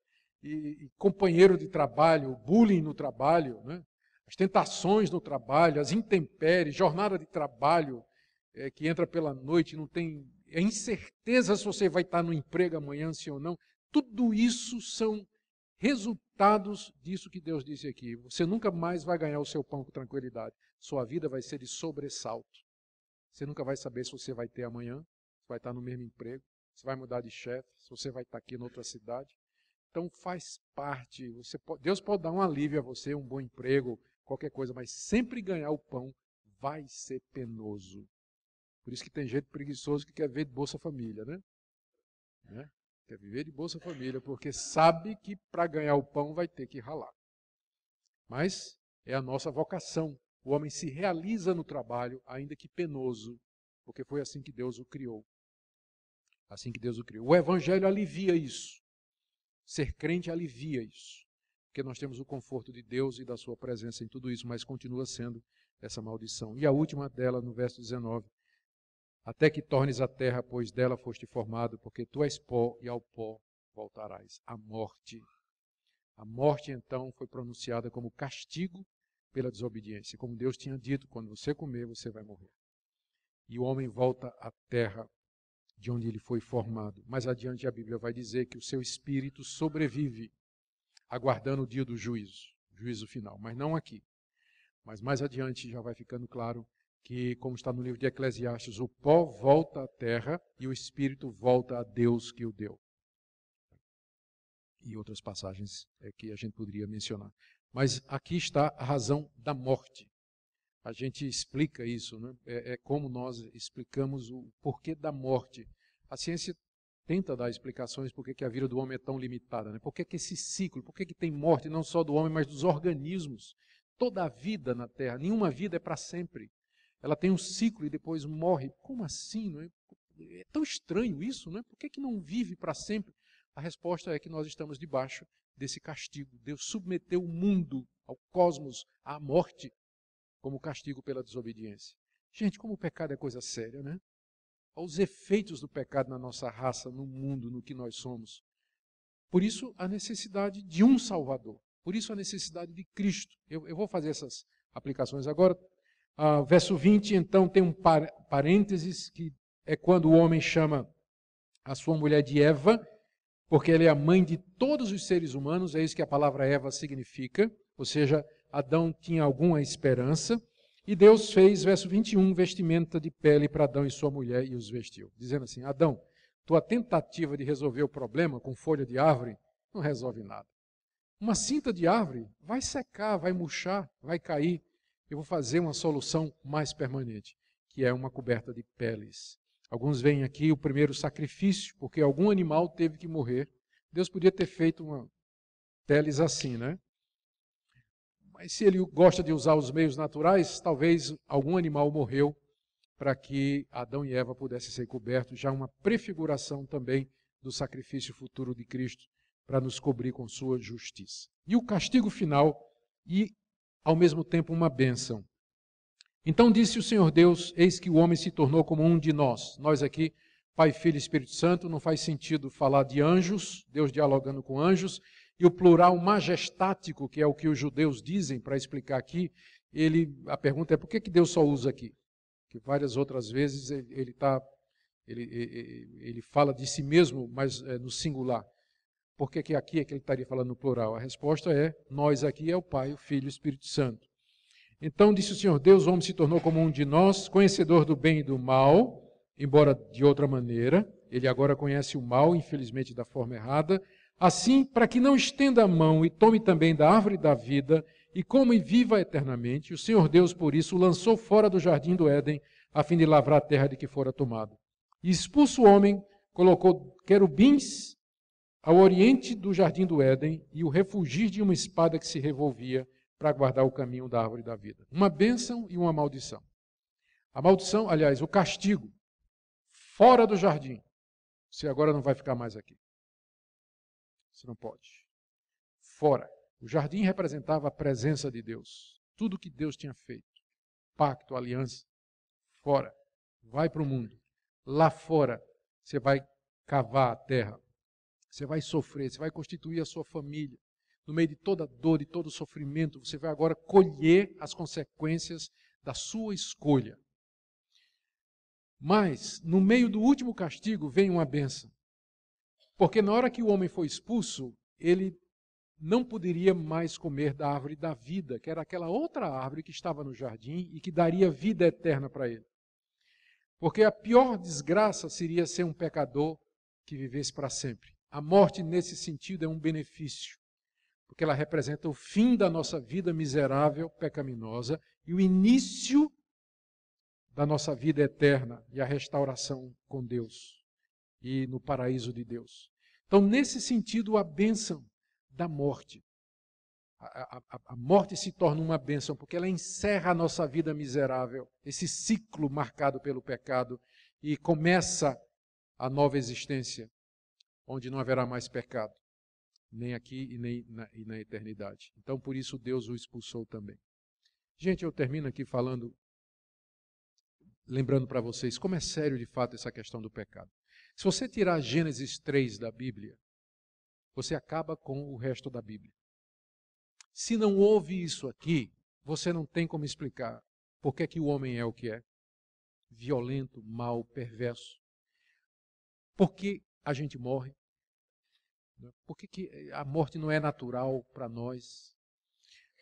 e, e companheiro de trabalho, o bullying no trabalho, né? as tentações no trabalho, as intempéries, jornada de trabalho é, que entra pela noite, não tem a é incerteza se você vai estar no emprego amanhã, sim ou não. Tudo isso são resultados disso que Deus disse aqui. Você nunca mais vai ganhar o seu pão com tranquilidade. Sua vida vai ser de sobressalto. Você nunca vai saber se você vai ter amanhã, se vai estar no mesmo emprego, se vai mudar de chefe, se você vai estar aqui em outra cidade. Então faz parte. Pode, Deus pode dar um alívio a você, um bom emprego, qualquer coisa, mas sempre ganhar o pão vai ser penoso. Por isso que tem gente preguiçoso que quer ver de Bolsa Família, né? né? Quer viver de Bolsa Família, porque sabe que para ganhar o pão vai ter que ralar. Mas é a nossa vocação. O homem se realiza no trabalho, ainda que penoso, porque foi assim que Deus o criou. Assim que Deus o criou. O Evangelho alivia isso. Ser crente alivia isso, porque nós temos o conforto de Deus e da sua presença em tudo isso, mas continua sendo essa maldição. E a última dela, no verso 19: Até que tornes a terra, pois dela foste formado, porque tu és pó e ao pó voltarás. A morte. A morte, então, foi pronunciada como castigo pela desobediência. Como Deus tinha dito, quando você comer, você vai morrer. E o homem volta à terra de onde ele foi formado. Mais adiante a Bíblia vai dizer que o seu espírito sobrevive, aguardando o dia do juízo, juízo final, mas não aqui. Mas mais adiante já vai ficando claro que, como está no livro de Eclesiastes, o pó volta à terra e o espírito volta a Deus que o deu. E outras passagens é que a gente poderia mencionar. Mas aqui está a razão da morte a gente explica isso, né? é, é como nós explicamos o porquê da morte. A ciência tenta dar explicações por que a vida do homem é tão limitada, né? por que, que esse ciclo, por que, que tem morte não só do homem, mas dos organismos. Toda a vida na Terra, nenhuma vida é para sempre. Ela tem um ciclo e depois morre. Como assim? Não é? é tão estranho isso, é? Por que, que não vive para sempre? A resposta é que nós estamos debaixo desse castigo. Deus submeteu o mundo, ao cosmos, à morte, como castigo pela desobediência. Gente, como o pecado é coisa séria, né? Aos efeitos do pecado na nossa raça, no mundo, no que nós somos. Por isso, a necessidade de um Salvador. Por isso, a necessidade de Cristo. Eu, eu vou fazer essas aplicações agora. Ah, verso 20, então, tem um par, parênteses, que é quando o homem chama a sua mulher de Eva, porque ela é a mãe de todos os seres humanos, é isso que a palavra Eva significa, ou seja, Adão tinha alguma esperança. E Deus fez, verso 21, vestimenta de pele para Adão e sua mulher e os vestiu. Dizendo assim: Adão, tua tentativa de resolver o problema com folha de árvore não resolve nada. Uma cinta de árvore vai secar, vai murchar, vai cair. Eu vou fazer uma solução mais permanente, que é uma coberta de peles. Alguns veem aqui o primeiro sacrifício, porque algum animal teve que morrer. Deus podia ter feito uma peles assim, né? Mas se ele gosta de usar os meios naturais, talvez algum animal morreu para que Adão e Eva pudessem ser cobertos, já uma prefiguração também do sacrifício futuro de Cristo para nos cobrir com sua justiça. E o castigo final e ao mesmo tempo uma bênção. Então disse o Senhor Deus: Eis que o homem se tornou como um de nós. Nós aqui, Pai, Filho e Espírito Santo, não faz sentido falar de anjos, Deus dialogando com anjos, e o plural majestático, que é o que os judeus dizem para explicar aqui, ele, a pergunta é por que, que Deus só usa aqui? Que várias outras vezes ele, ele, tá, ele, ele fala de si mesmo, mas é, no singular. Por que, que aqui é que ele estaria falando no plural? A resposta é: nós aqui é o Pai, o Filho e o Espírito Santo. Então disse o Senhor Deus: o homem se tornou como um de nós, conhecedor do bem e do mal, embora de outra maneira. Ele agora conhece o mal, infelizmente da forma errada, Assim, para que não estenda a mão e tome também da árvore da vida, e coma e viva eternamente, o Senhor Deus, por isso, o lançou fora do jardim do Éden, a fim de lavrar a terra de que fora tomado. E expulso o homem, colocou querubins ao oriente do jardim do Éden e o refugir de uma espada que se revolvia para guardar o caminho da árvore da vida. Uma bênção e uma maldição. A maldição, aliás, o castigo, fora do jardim. Você agora não vai ficar mais aqui. Você não pode. Fora. O jardim representava a presença de Deus. Tudo que Deus tinha feito. Pacto, aliança. Fora. Vai para o mundo. Lá fora, você vai cavar a terra. Você vai sofrer, você vai constituir a sua família. No meio de toda dor, de todo sofrimento, você vai agora colher as consequências da sua escolha. Mas, no meio do último castigo, vem uma benção. Porque na hora que o homem foi expulso, ele não poderia mais comer da árvore da vida, que era aquela outra árvore que estava no jardim e que daria vida eterna para ele. Porque a pior desgraça seria ser um pecador que vivesse para sempre. A morte, nesse sentido, é um benefício, porque ela representa o fim da nossa vida miserável, pecaminosa, e o início da nossa vida eterna e a restauração com Deus e no paraíso de Deus. Então, nesse sentido, a bênção da morte. A, a, a, morte se torna uma bênção, porque ela encerra a nossa vida miserável, esse ciclo marcado pelo pecado, e começa a nova existência, onde não haverá mais pecado, nem aqui e nem na, e na eternidade. Então, por isso, Deus o expulsou também. Gente, eu termino aqui falando, lembrando para vocês como é sério de fato essa questão do pecado. Se você tirar Gênesis 3 da Bíblia, você acaba com o resto da Bíblia. Se não houve isso aqui, você não tem como explicar por que, é que o homem é o que é. Violento, mau, perverso. Por que a gente morre? Né? Por que, que a morte não é natural para nós?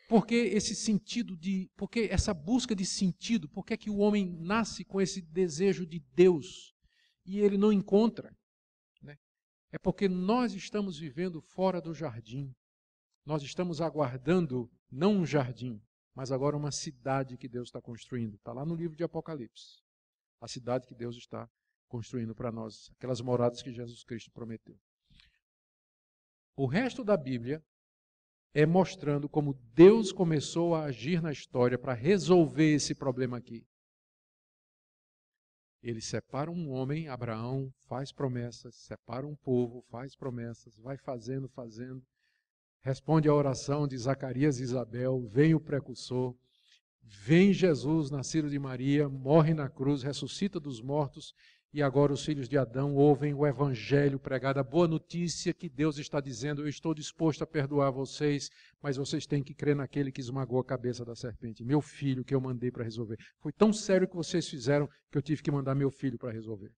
Por que esse sentido de. porque essa busca de sentido? Por que, é que o homem nasce com esse desejo de Deus? e ele não encontra, né? é porque nós estamos vivendo fora do jardim. Nós estamos aguardando não um jardim, mas agora uma cidade que Deus está construindo. Está lá no livro de Apocalipse. A cidade que Deus está construindo para nós, aquelas moradas que Jesus Cristo prometeu. O resto da Bíblia é mostrando como Deus começou a agir na história para resolver esse problema aqui. Ele separa um homem, Abraão, faz promessas, separa um povo, faz promessas, vai fazendo, fazendo. Responde à oração de Zacarias e Isabel, vem o precursor, vem Jesus, nascido de Maria, morre na cruz, ressuscita dos mortos e agora os filhos de Adão ouvem o evangelho pregado, a boa notícia que Deus está dizendo: Eu estou disposto a perdoar vocês, mas vocês têm que crer naquele que esmagou a cabeça da serpente. Meu filho que eu mandei para resolver. Foi tão sério que vocês fizeram que eu tive que mandar meu filho para resolver.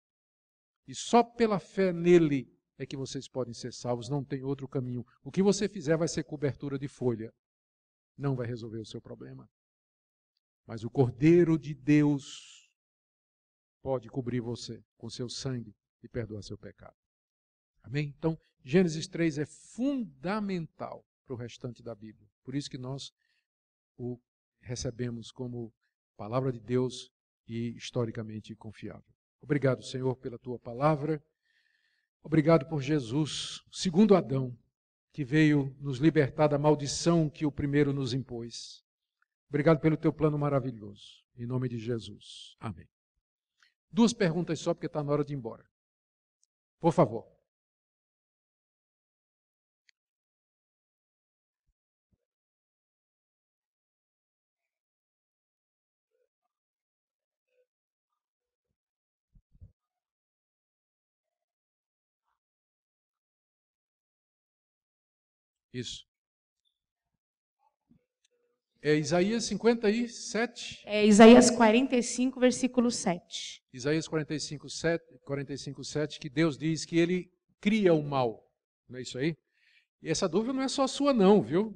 E só pela fé nele é que vocês podem ser salvos, não tem outro caminho. O que você fizer vai ser cobertura de folha, não vai resolver o seu problema. Mas o Cordeiro de Deus pode cobrir você com seu sangue e perdoar seu pecado. Amém? Então, Gênesis 3 é fundamental para o restante da Bíblia. Por isso que nós o recebemos como palavra de Deus e historicamente confiável. Obrigado, Senhor, pela tua palavra. Obrigado por Jesus, segundo Adão, que veio nos libertar da maldição que o primeiro nos impôs. Obrigado pelo teu plano maravilhoso. Em nome de Jesus. Amém. Duas perguntas só, porque está na hora de ir embora. Por favor. Isso. É Isaías 57? É Isaías 45, versículo 7. Isaías 45, 7, 45, 7, que Deus diz que ele cria o mal. Não é isso aí? E essa dúvida não é só sua, não, viu?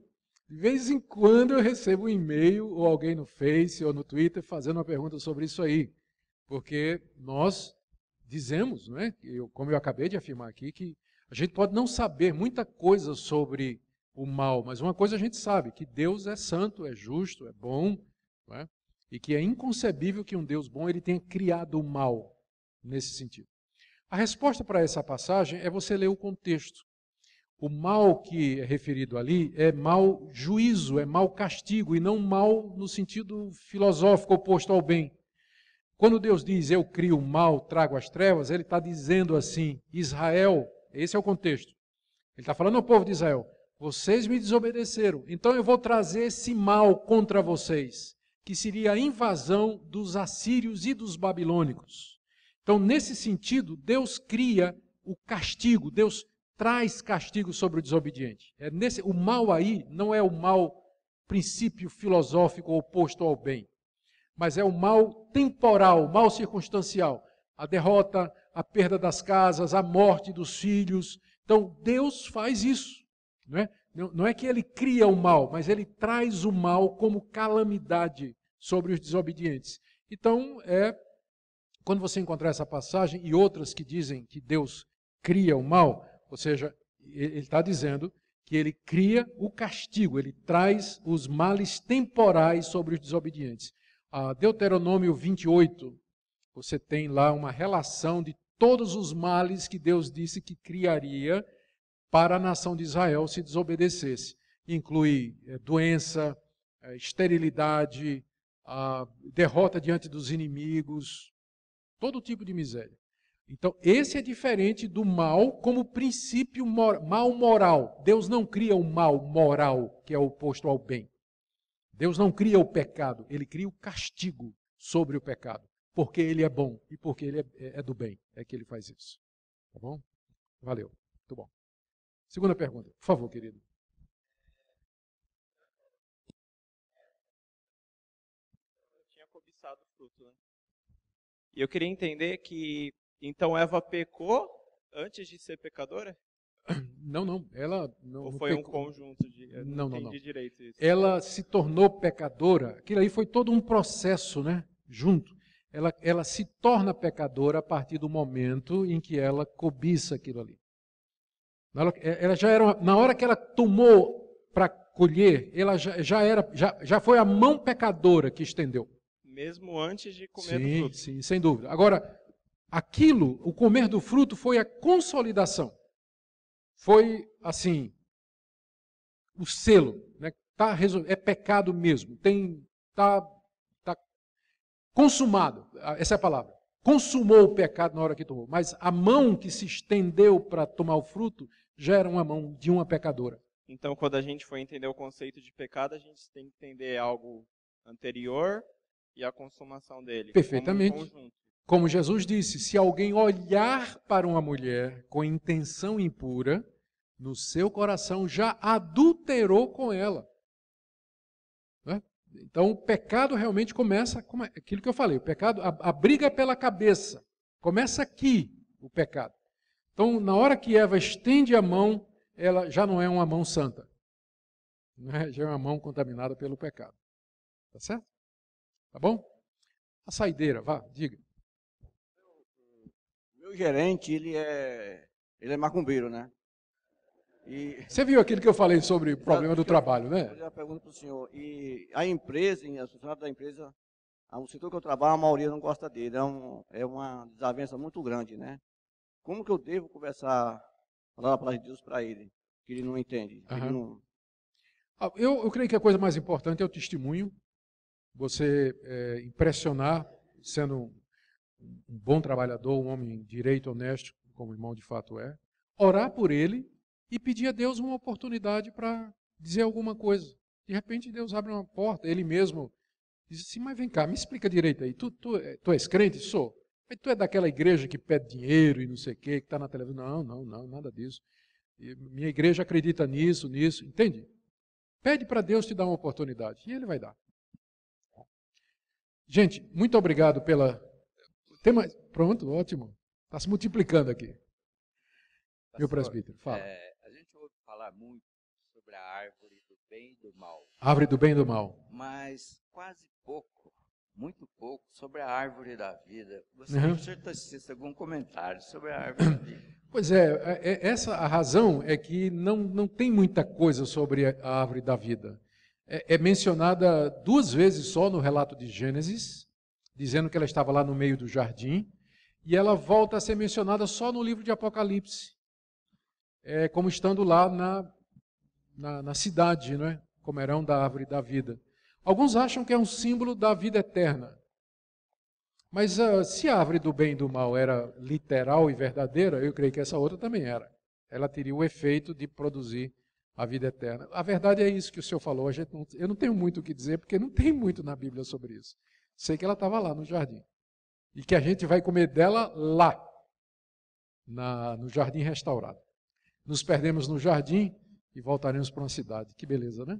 De vez em quando eu recebo um e-mail ou alguém no Face ou no Twitter fazendo uma pergunta sobre isso aí. Porque nós dizemos, né? Eu, como eu acabei de afirmar aqui, que a gente pode não saber muita coisa sobre o mal. Mas uma coisa a gente sabe, que Deus é santo, é justo, é bom, é? e que é inconcebível que um Deus bom ele tenha criado o mal nesse sentido. A resposta para essa passagem é você ler o contexto. O mal que é referido ali é mal juízo, é mal castigo, e não mal no sentido filosófico oposto ao bem. Quando Deus diz eu crio o mal, trago as trevas, ele está dizendo assim: Israel, esse é o contexto. Ele está falando ao povo de Israel: vocês me desobedeceram, então eu vou trazer esse mal contra vocês, que seria a invasão dos assírios e dos babilônicos. Então, nesse sentido, Deus cria o castigo, Deus traz castigo sobre o desobediente. É nesse, o mal aí não é o mal princípio filosófico oposto ao bem, mas é o mal temporal, o mal circunstancial, a derrota, a perda das casas, a morte dos filhos. Então, Deus faz isso. Não é? não é que ele cria o mal, mas ele traz o mal como calamidade sobre os desobedientes. Então, é quando você encontrar essa passagem e outras que dizem que Deus cria o mal, ou seja, ele está dizendo que ele cria o castigo, ele traz os males temporais sobre os desobedientes. A Deuteronômio 28, você tem lá uma relação de todos os males que Deus disse que criaria para a nação de Israel se desobedecesse. Inclui eh, doença, eh, esterilidade, derrota diante dos inimigos, todo tipo de miséria. Então, esse é diferente do mal como princípio mor mal moral. Deus não cria o mal moral, que é oposto ao bem. Deus não cria o pecado, ele cria o castigo sobre o pecado, porque ele é bom e porque ele é, é, é do bem. É que ele faz isso. Tá bom? Valeu. Muito bom. Segunda pergunta, por favor, querido. Eu tinha cobiçado o fruto, né? E eu queria entender que, então, Eva pecou antes de ser pecadora? Não, não. Ela não. Ou foi um conjunto de. Não, não, não. Direito isso. Ela se tornou pecadora. Aquilo aí foi todo um processo, né? Junto. Ela, ela se torna pecadora a partir do momento em que ela cobiça aquilo ali. É, ela já era uma, na hora que ela tomou para colher, ela já, já era já, já foi a mão pecadora que estendeu. Mesmo antes de comer sim, do fruto. Sim, sem dúvida. Agora, aquilo, o comer do fruto foi a consolidação. Foi assim, o selo, né? Tá resol... é pecado mesmo, tem tá tá consumado, essa é a palavra. Consumou o pecado na hora que tomou, mas a mão que se estendeu para tomar o fruto Gera uma mão de uma pecadora. Então, quando a gente for entender o conceito de pecado, a gente tem que entender algo anterior e a consumação dele. Perfeitamente. Como, um como Jesus disse, se alguém olhar para uma mulher com intenção impura, no seu coração já adulterou com ela. Né? Então, o pecado realmente começa, com é, aquilo que eu falei, o pecado, a, a briga é pela cabeça. Começa aqui o pecado. Então, na hora que Eva estende a mão, ela já não é uma mão santa. Né? Já é uma mão contaminada pelo pecado. Tá certo? Tá bom? A saideira, vá, diga. Meu gerente, ele é, ele é macumbeiro, né? E... Você viu aquilo que eu falei sobre o problema do trabalho, né? Eu já pergunto para o senhor. E a empresa, a funcionária da empresa, o setor que eu trabalho, a maioria não gosta dele. É, um, é uma desavença muito grande, né? Como que eu devo conversar, falar a palavra de Deus para ele? Que ele não entende. Uhum. Ele não... Ah, eu, eu creio que a coisa mais importante é o testemunho. Você é, impressionar, sendo um bom trabalhador, um homem direito, honesto, como o irmão de fato é. Orar por ele e pedir a Deus uma oportunidade para dizer alguma coisa. De repente Deus abre uma porta, ele mesmo diz assim, mas vem cá, me explica direito aí, tu, tu, tu és crente? Sou. Mas tu é daquela igreja que pede dinheiro e não sei o quê, que está na televisão. Não, não, não, nada disso. E minha igreja acredita nisso, nisso. Entende? Pede para Deus te dar uma oportunidade. E Ele vai dar. Gente, muito obrigado pela. Tem mais? Pronto, ótimo. Está se multiplicando aqui. Pastor, Meu presbítero, fala. É, a gente ouve falar muito sobre a árvore do bem e do mal. Árvore do bem e do mal. Mas quase pouco muito pouco sobre a árvore da vida. Você uhum. que tá algum comentário sobre a árvore da vida. Pois é, é, é, essa a razão é que não, não tem muita coisa sobre a árvore da vida. É, é mencionada duas vezes só no relato de Gênesis, dizendo que ela estava lá no meio do jardim, e ela volta a ser mencionada só no livro de Apocalipse, é, como estando lá na, na, na cidade, não é? comerão da árvore da vida. Alguns acham que é um símbolo da vida eterna. Mas uh, se a árvore do bem e do mal era literal e verdadeira, eu creio que essa outra também era. Ela teria o efeito de produzir a vida eterna. A verdade é isso que o senhor falou. Não, eu não tenho muito o que dizer, porque não tem muito na Bíblia sobre isso. Sei que ela estava lá no jardim. E que a gente vai comer dela lá, na, no jardim restaurado. Nos perdemos no jardim e voltaremos para uma cidade. Que beleza, né?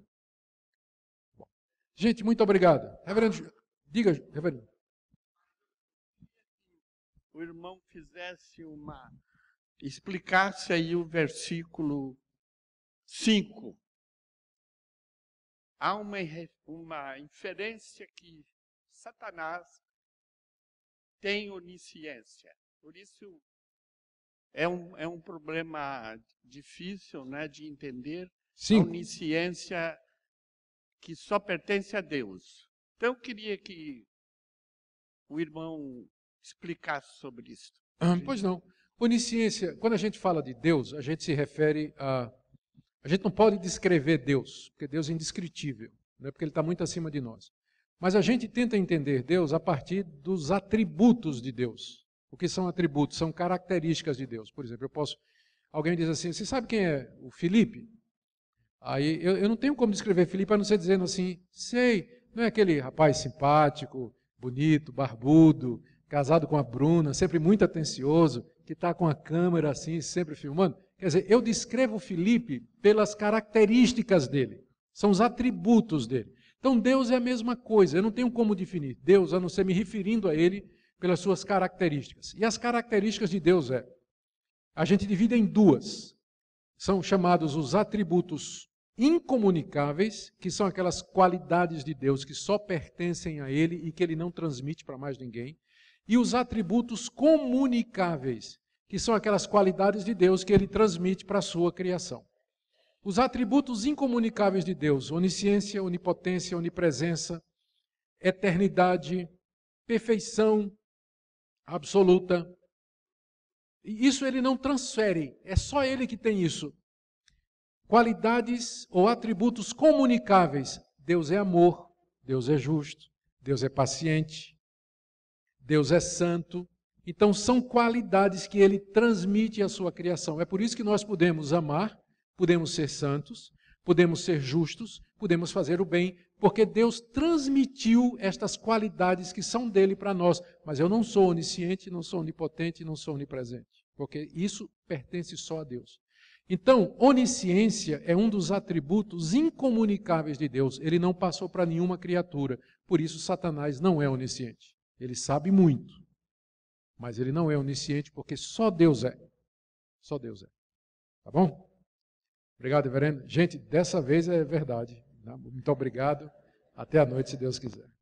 Gente, muito obrigado. Reverendo, diga, reverendo. O irmão fizesse uma. explicasse aí o versículo 5. Há uma, uma inferência que Satanás tem onisciência. Por isso é um, é um problema difícil né, de entender. Sim. A onisciência que só pertence a Deus. Então, eu queria que o irmão explicasse sobre isso. Ah, pois não. Onisciência, quando a gente fala de Deus, a gente se refere a. A gente não pode descrever Deus, porque Deus é indescritível, né? porque Ele está muito acima de nós. Mas a gente tenta entender Deus a partir dos atributos de Deus. O que são atributos? São características de Deus. Por exemplo, eu posso. Alguém diz assim: Você sabe quem é o Felipe? Aí eu, eu não tenho como descrever Felipe a não ser dizendo assim, sei, não é aquele rapaz simpático, bonito, barbudo, casado com a Bruna, sempre muito atencioso, que está com a câmera assim, sempre filmando. Quer dizer, eu descrevo Felipe pelas características dele, são os atributos dele. Então Deus é a mesma coisa, eu não tenho como definir Deus, a não ser me referindo a ele pelas suas características. E as características de Deus é, a gente divide em duas. São chamados os atributos incomunicáveis, que são aquelas qualidades de Deus que só pertencem a Ele e que Ele não transmite para mais ninguém, e os atributos comunicáveis, que são aquelas qualidades de Deus que Ele transmite para a sua criação. Os atributos incomunicáveis de Deus, onisciência, onipotência, onipresença, eternidade, perfeição absoluta. E isso ele não transfere, é só ele que tem isso qualidades ou atributos comunicáveis. Deus é amor, Deus é justo, Deus é paciente, Deus é santo. Então, são qualidades que ele transmite à sua criação. É por isso que nós podemos amar, podemos ser santos, podemos ser justos, podemos fazer o bem, porque Deus transmitiu estas qualidades que são dele para nós. Mas eu não sou onisciente, não sou onipotente, não sou onipresente, porque isso pertence só a Deus. Então, onisciência é um dos atributos incomunicáveis de Deus. Ele não passou para nenhuma criatura. Por isso, Satanás não é onisciente. Ele sabe muito, mas ele não é onisciente porque só Deus é. Só Deus é. Tá bom? Obrigado, Verena. Gente, dessa vez é verdade. Tá? Muito obrigado. Até a noite, se Deus quiser.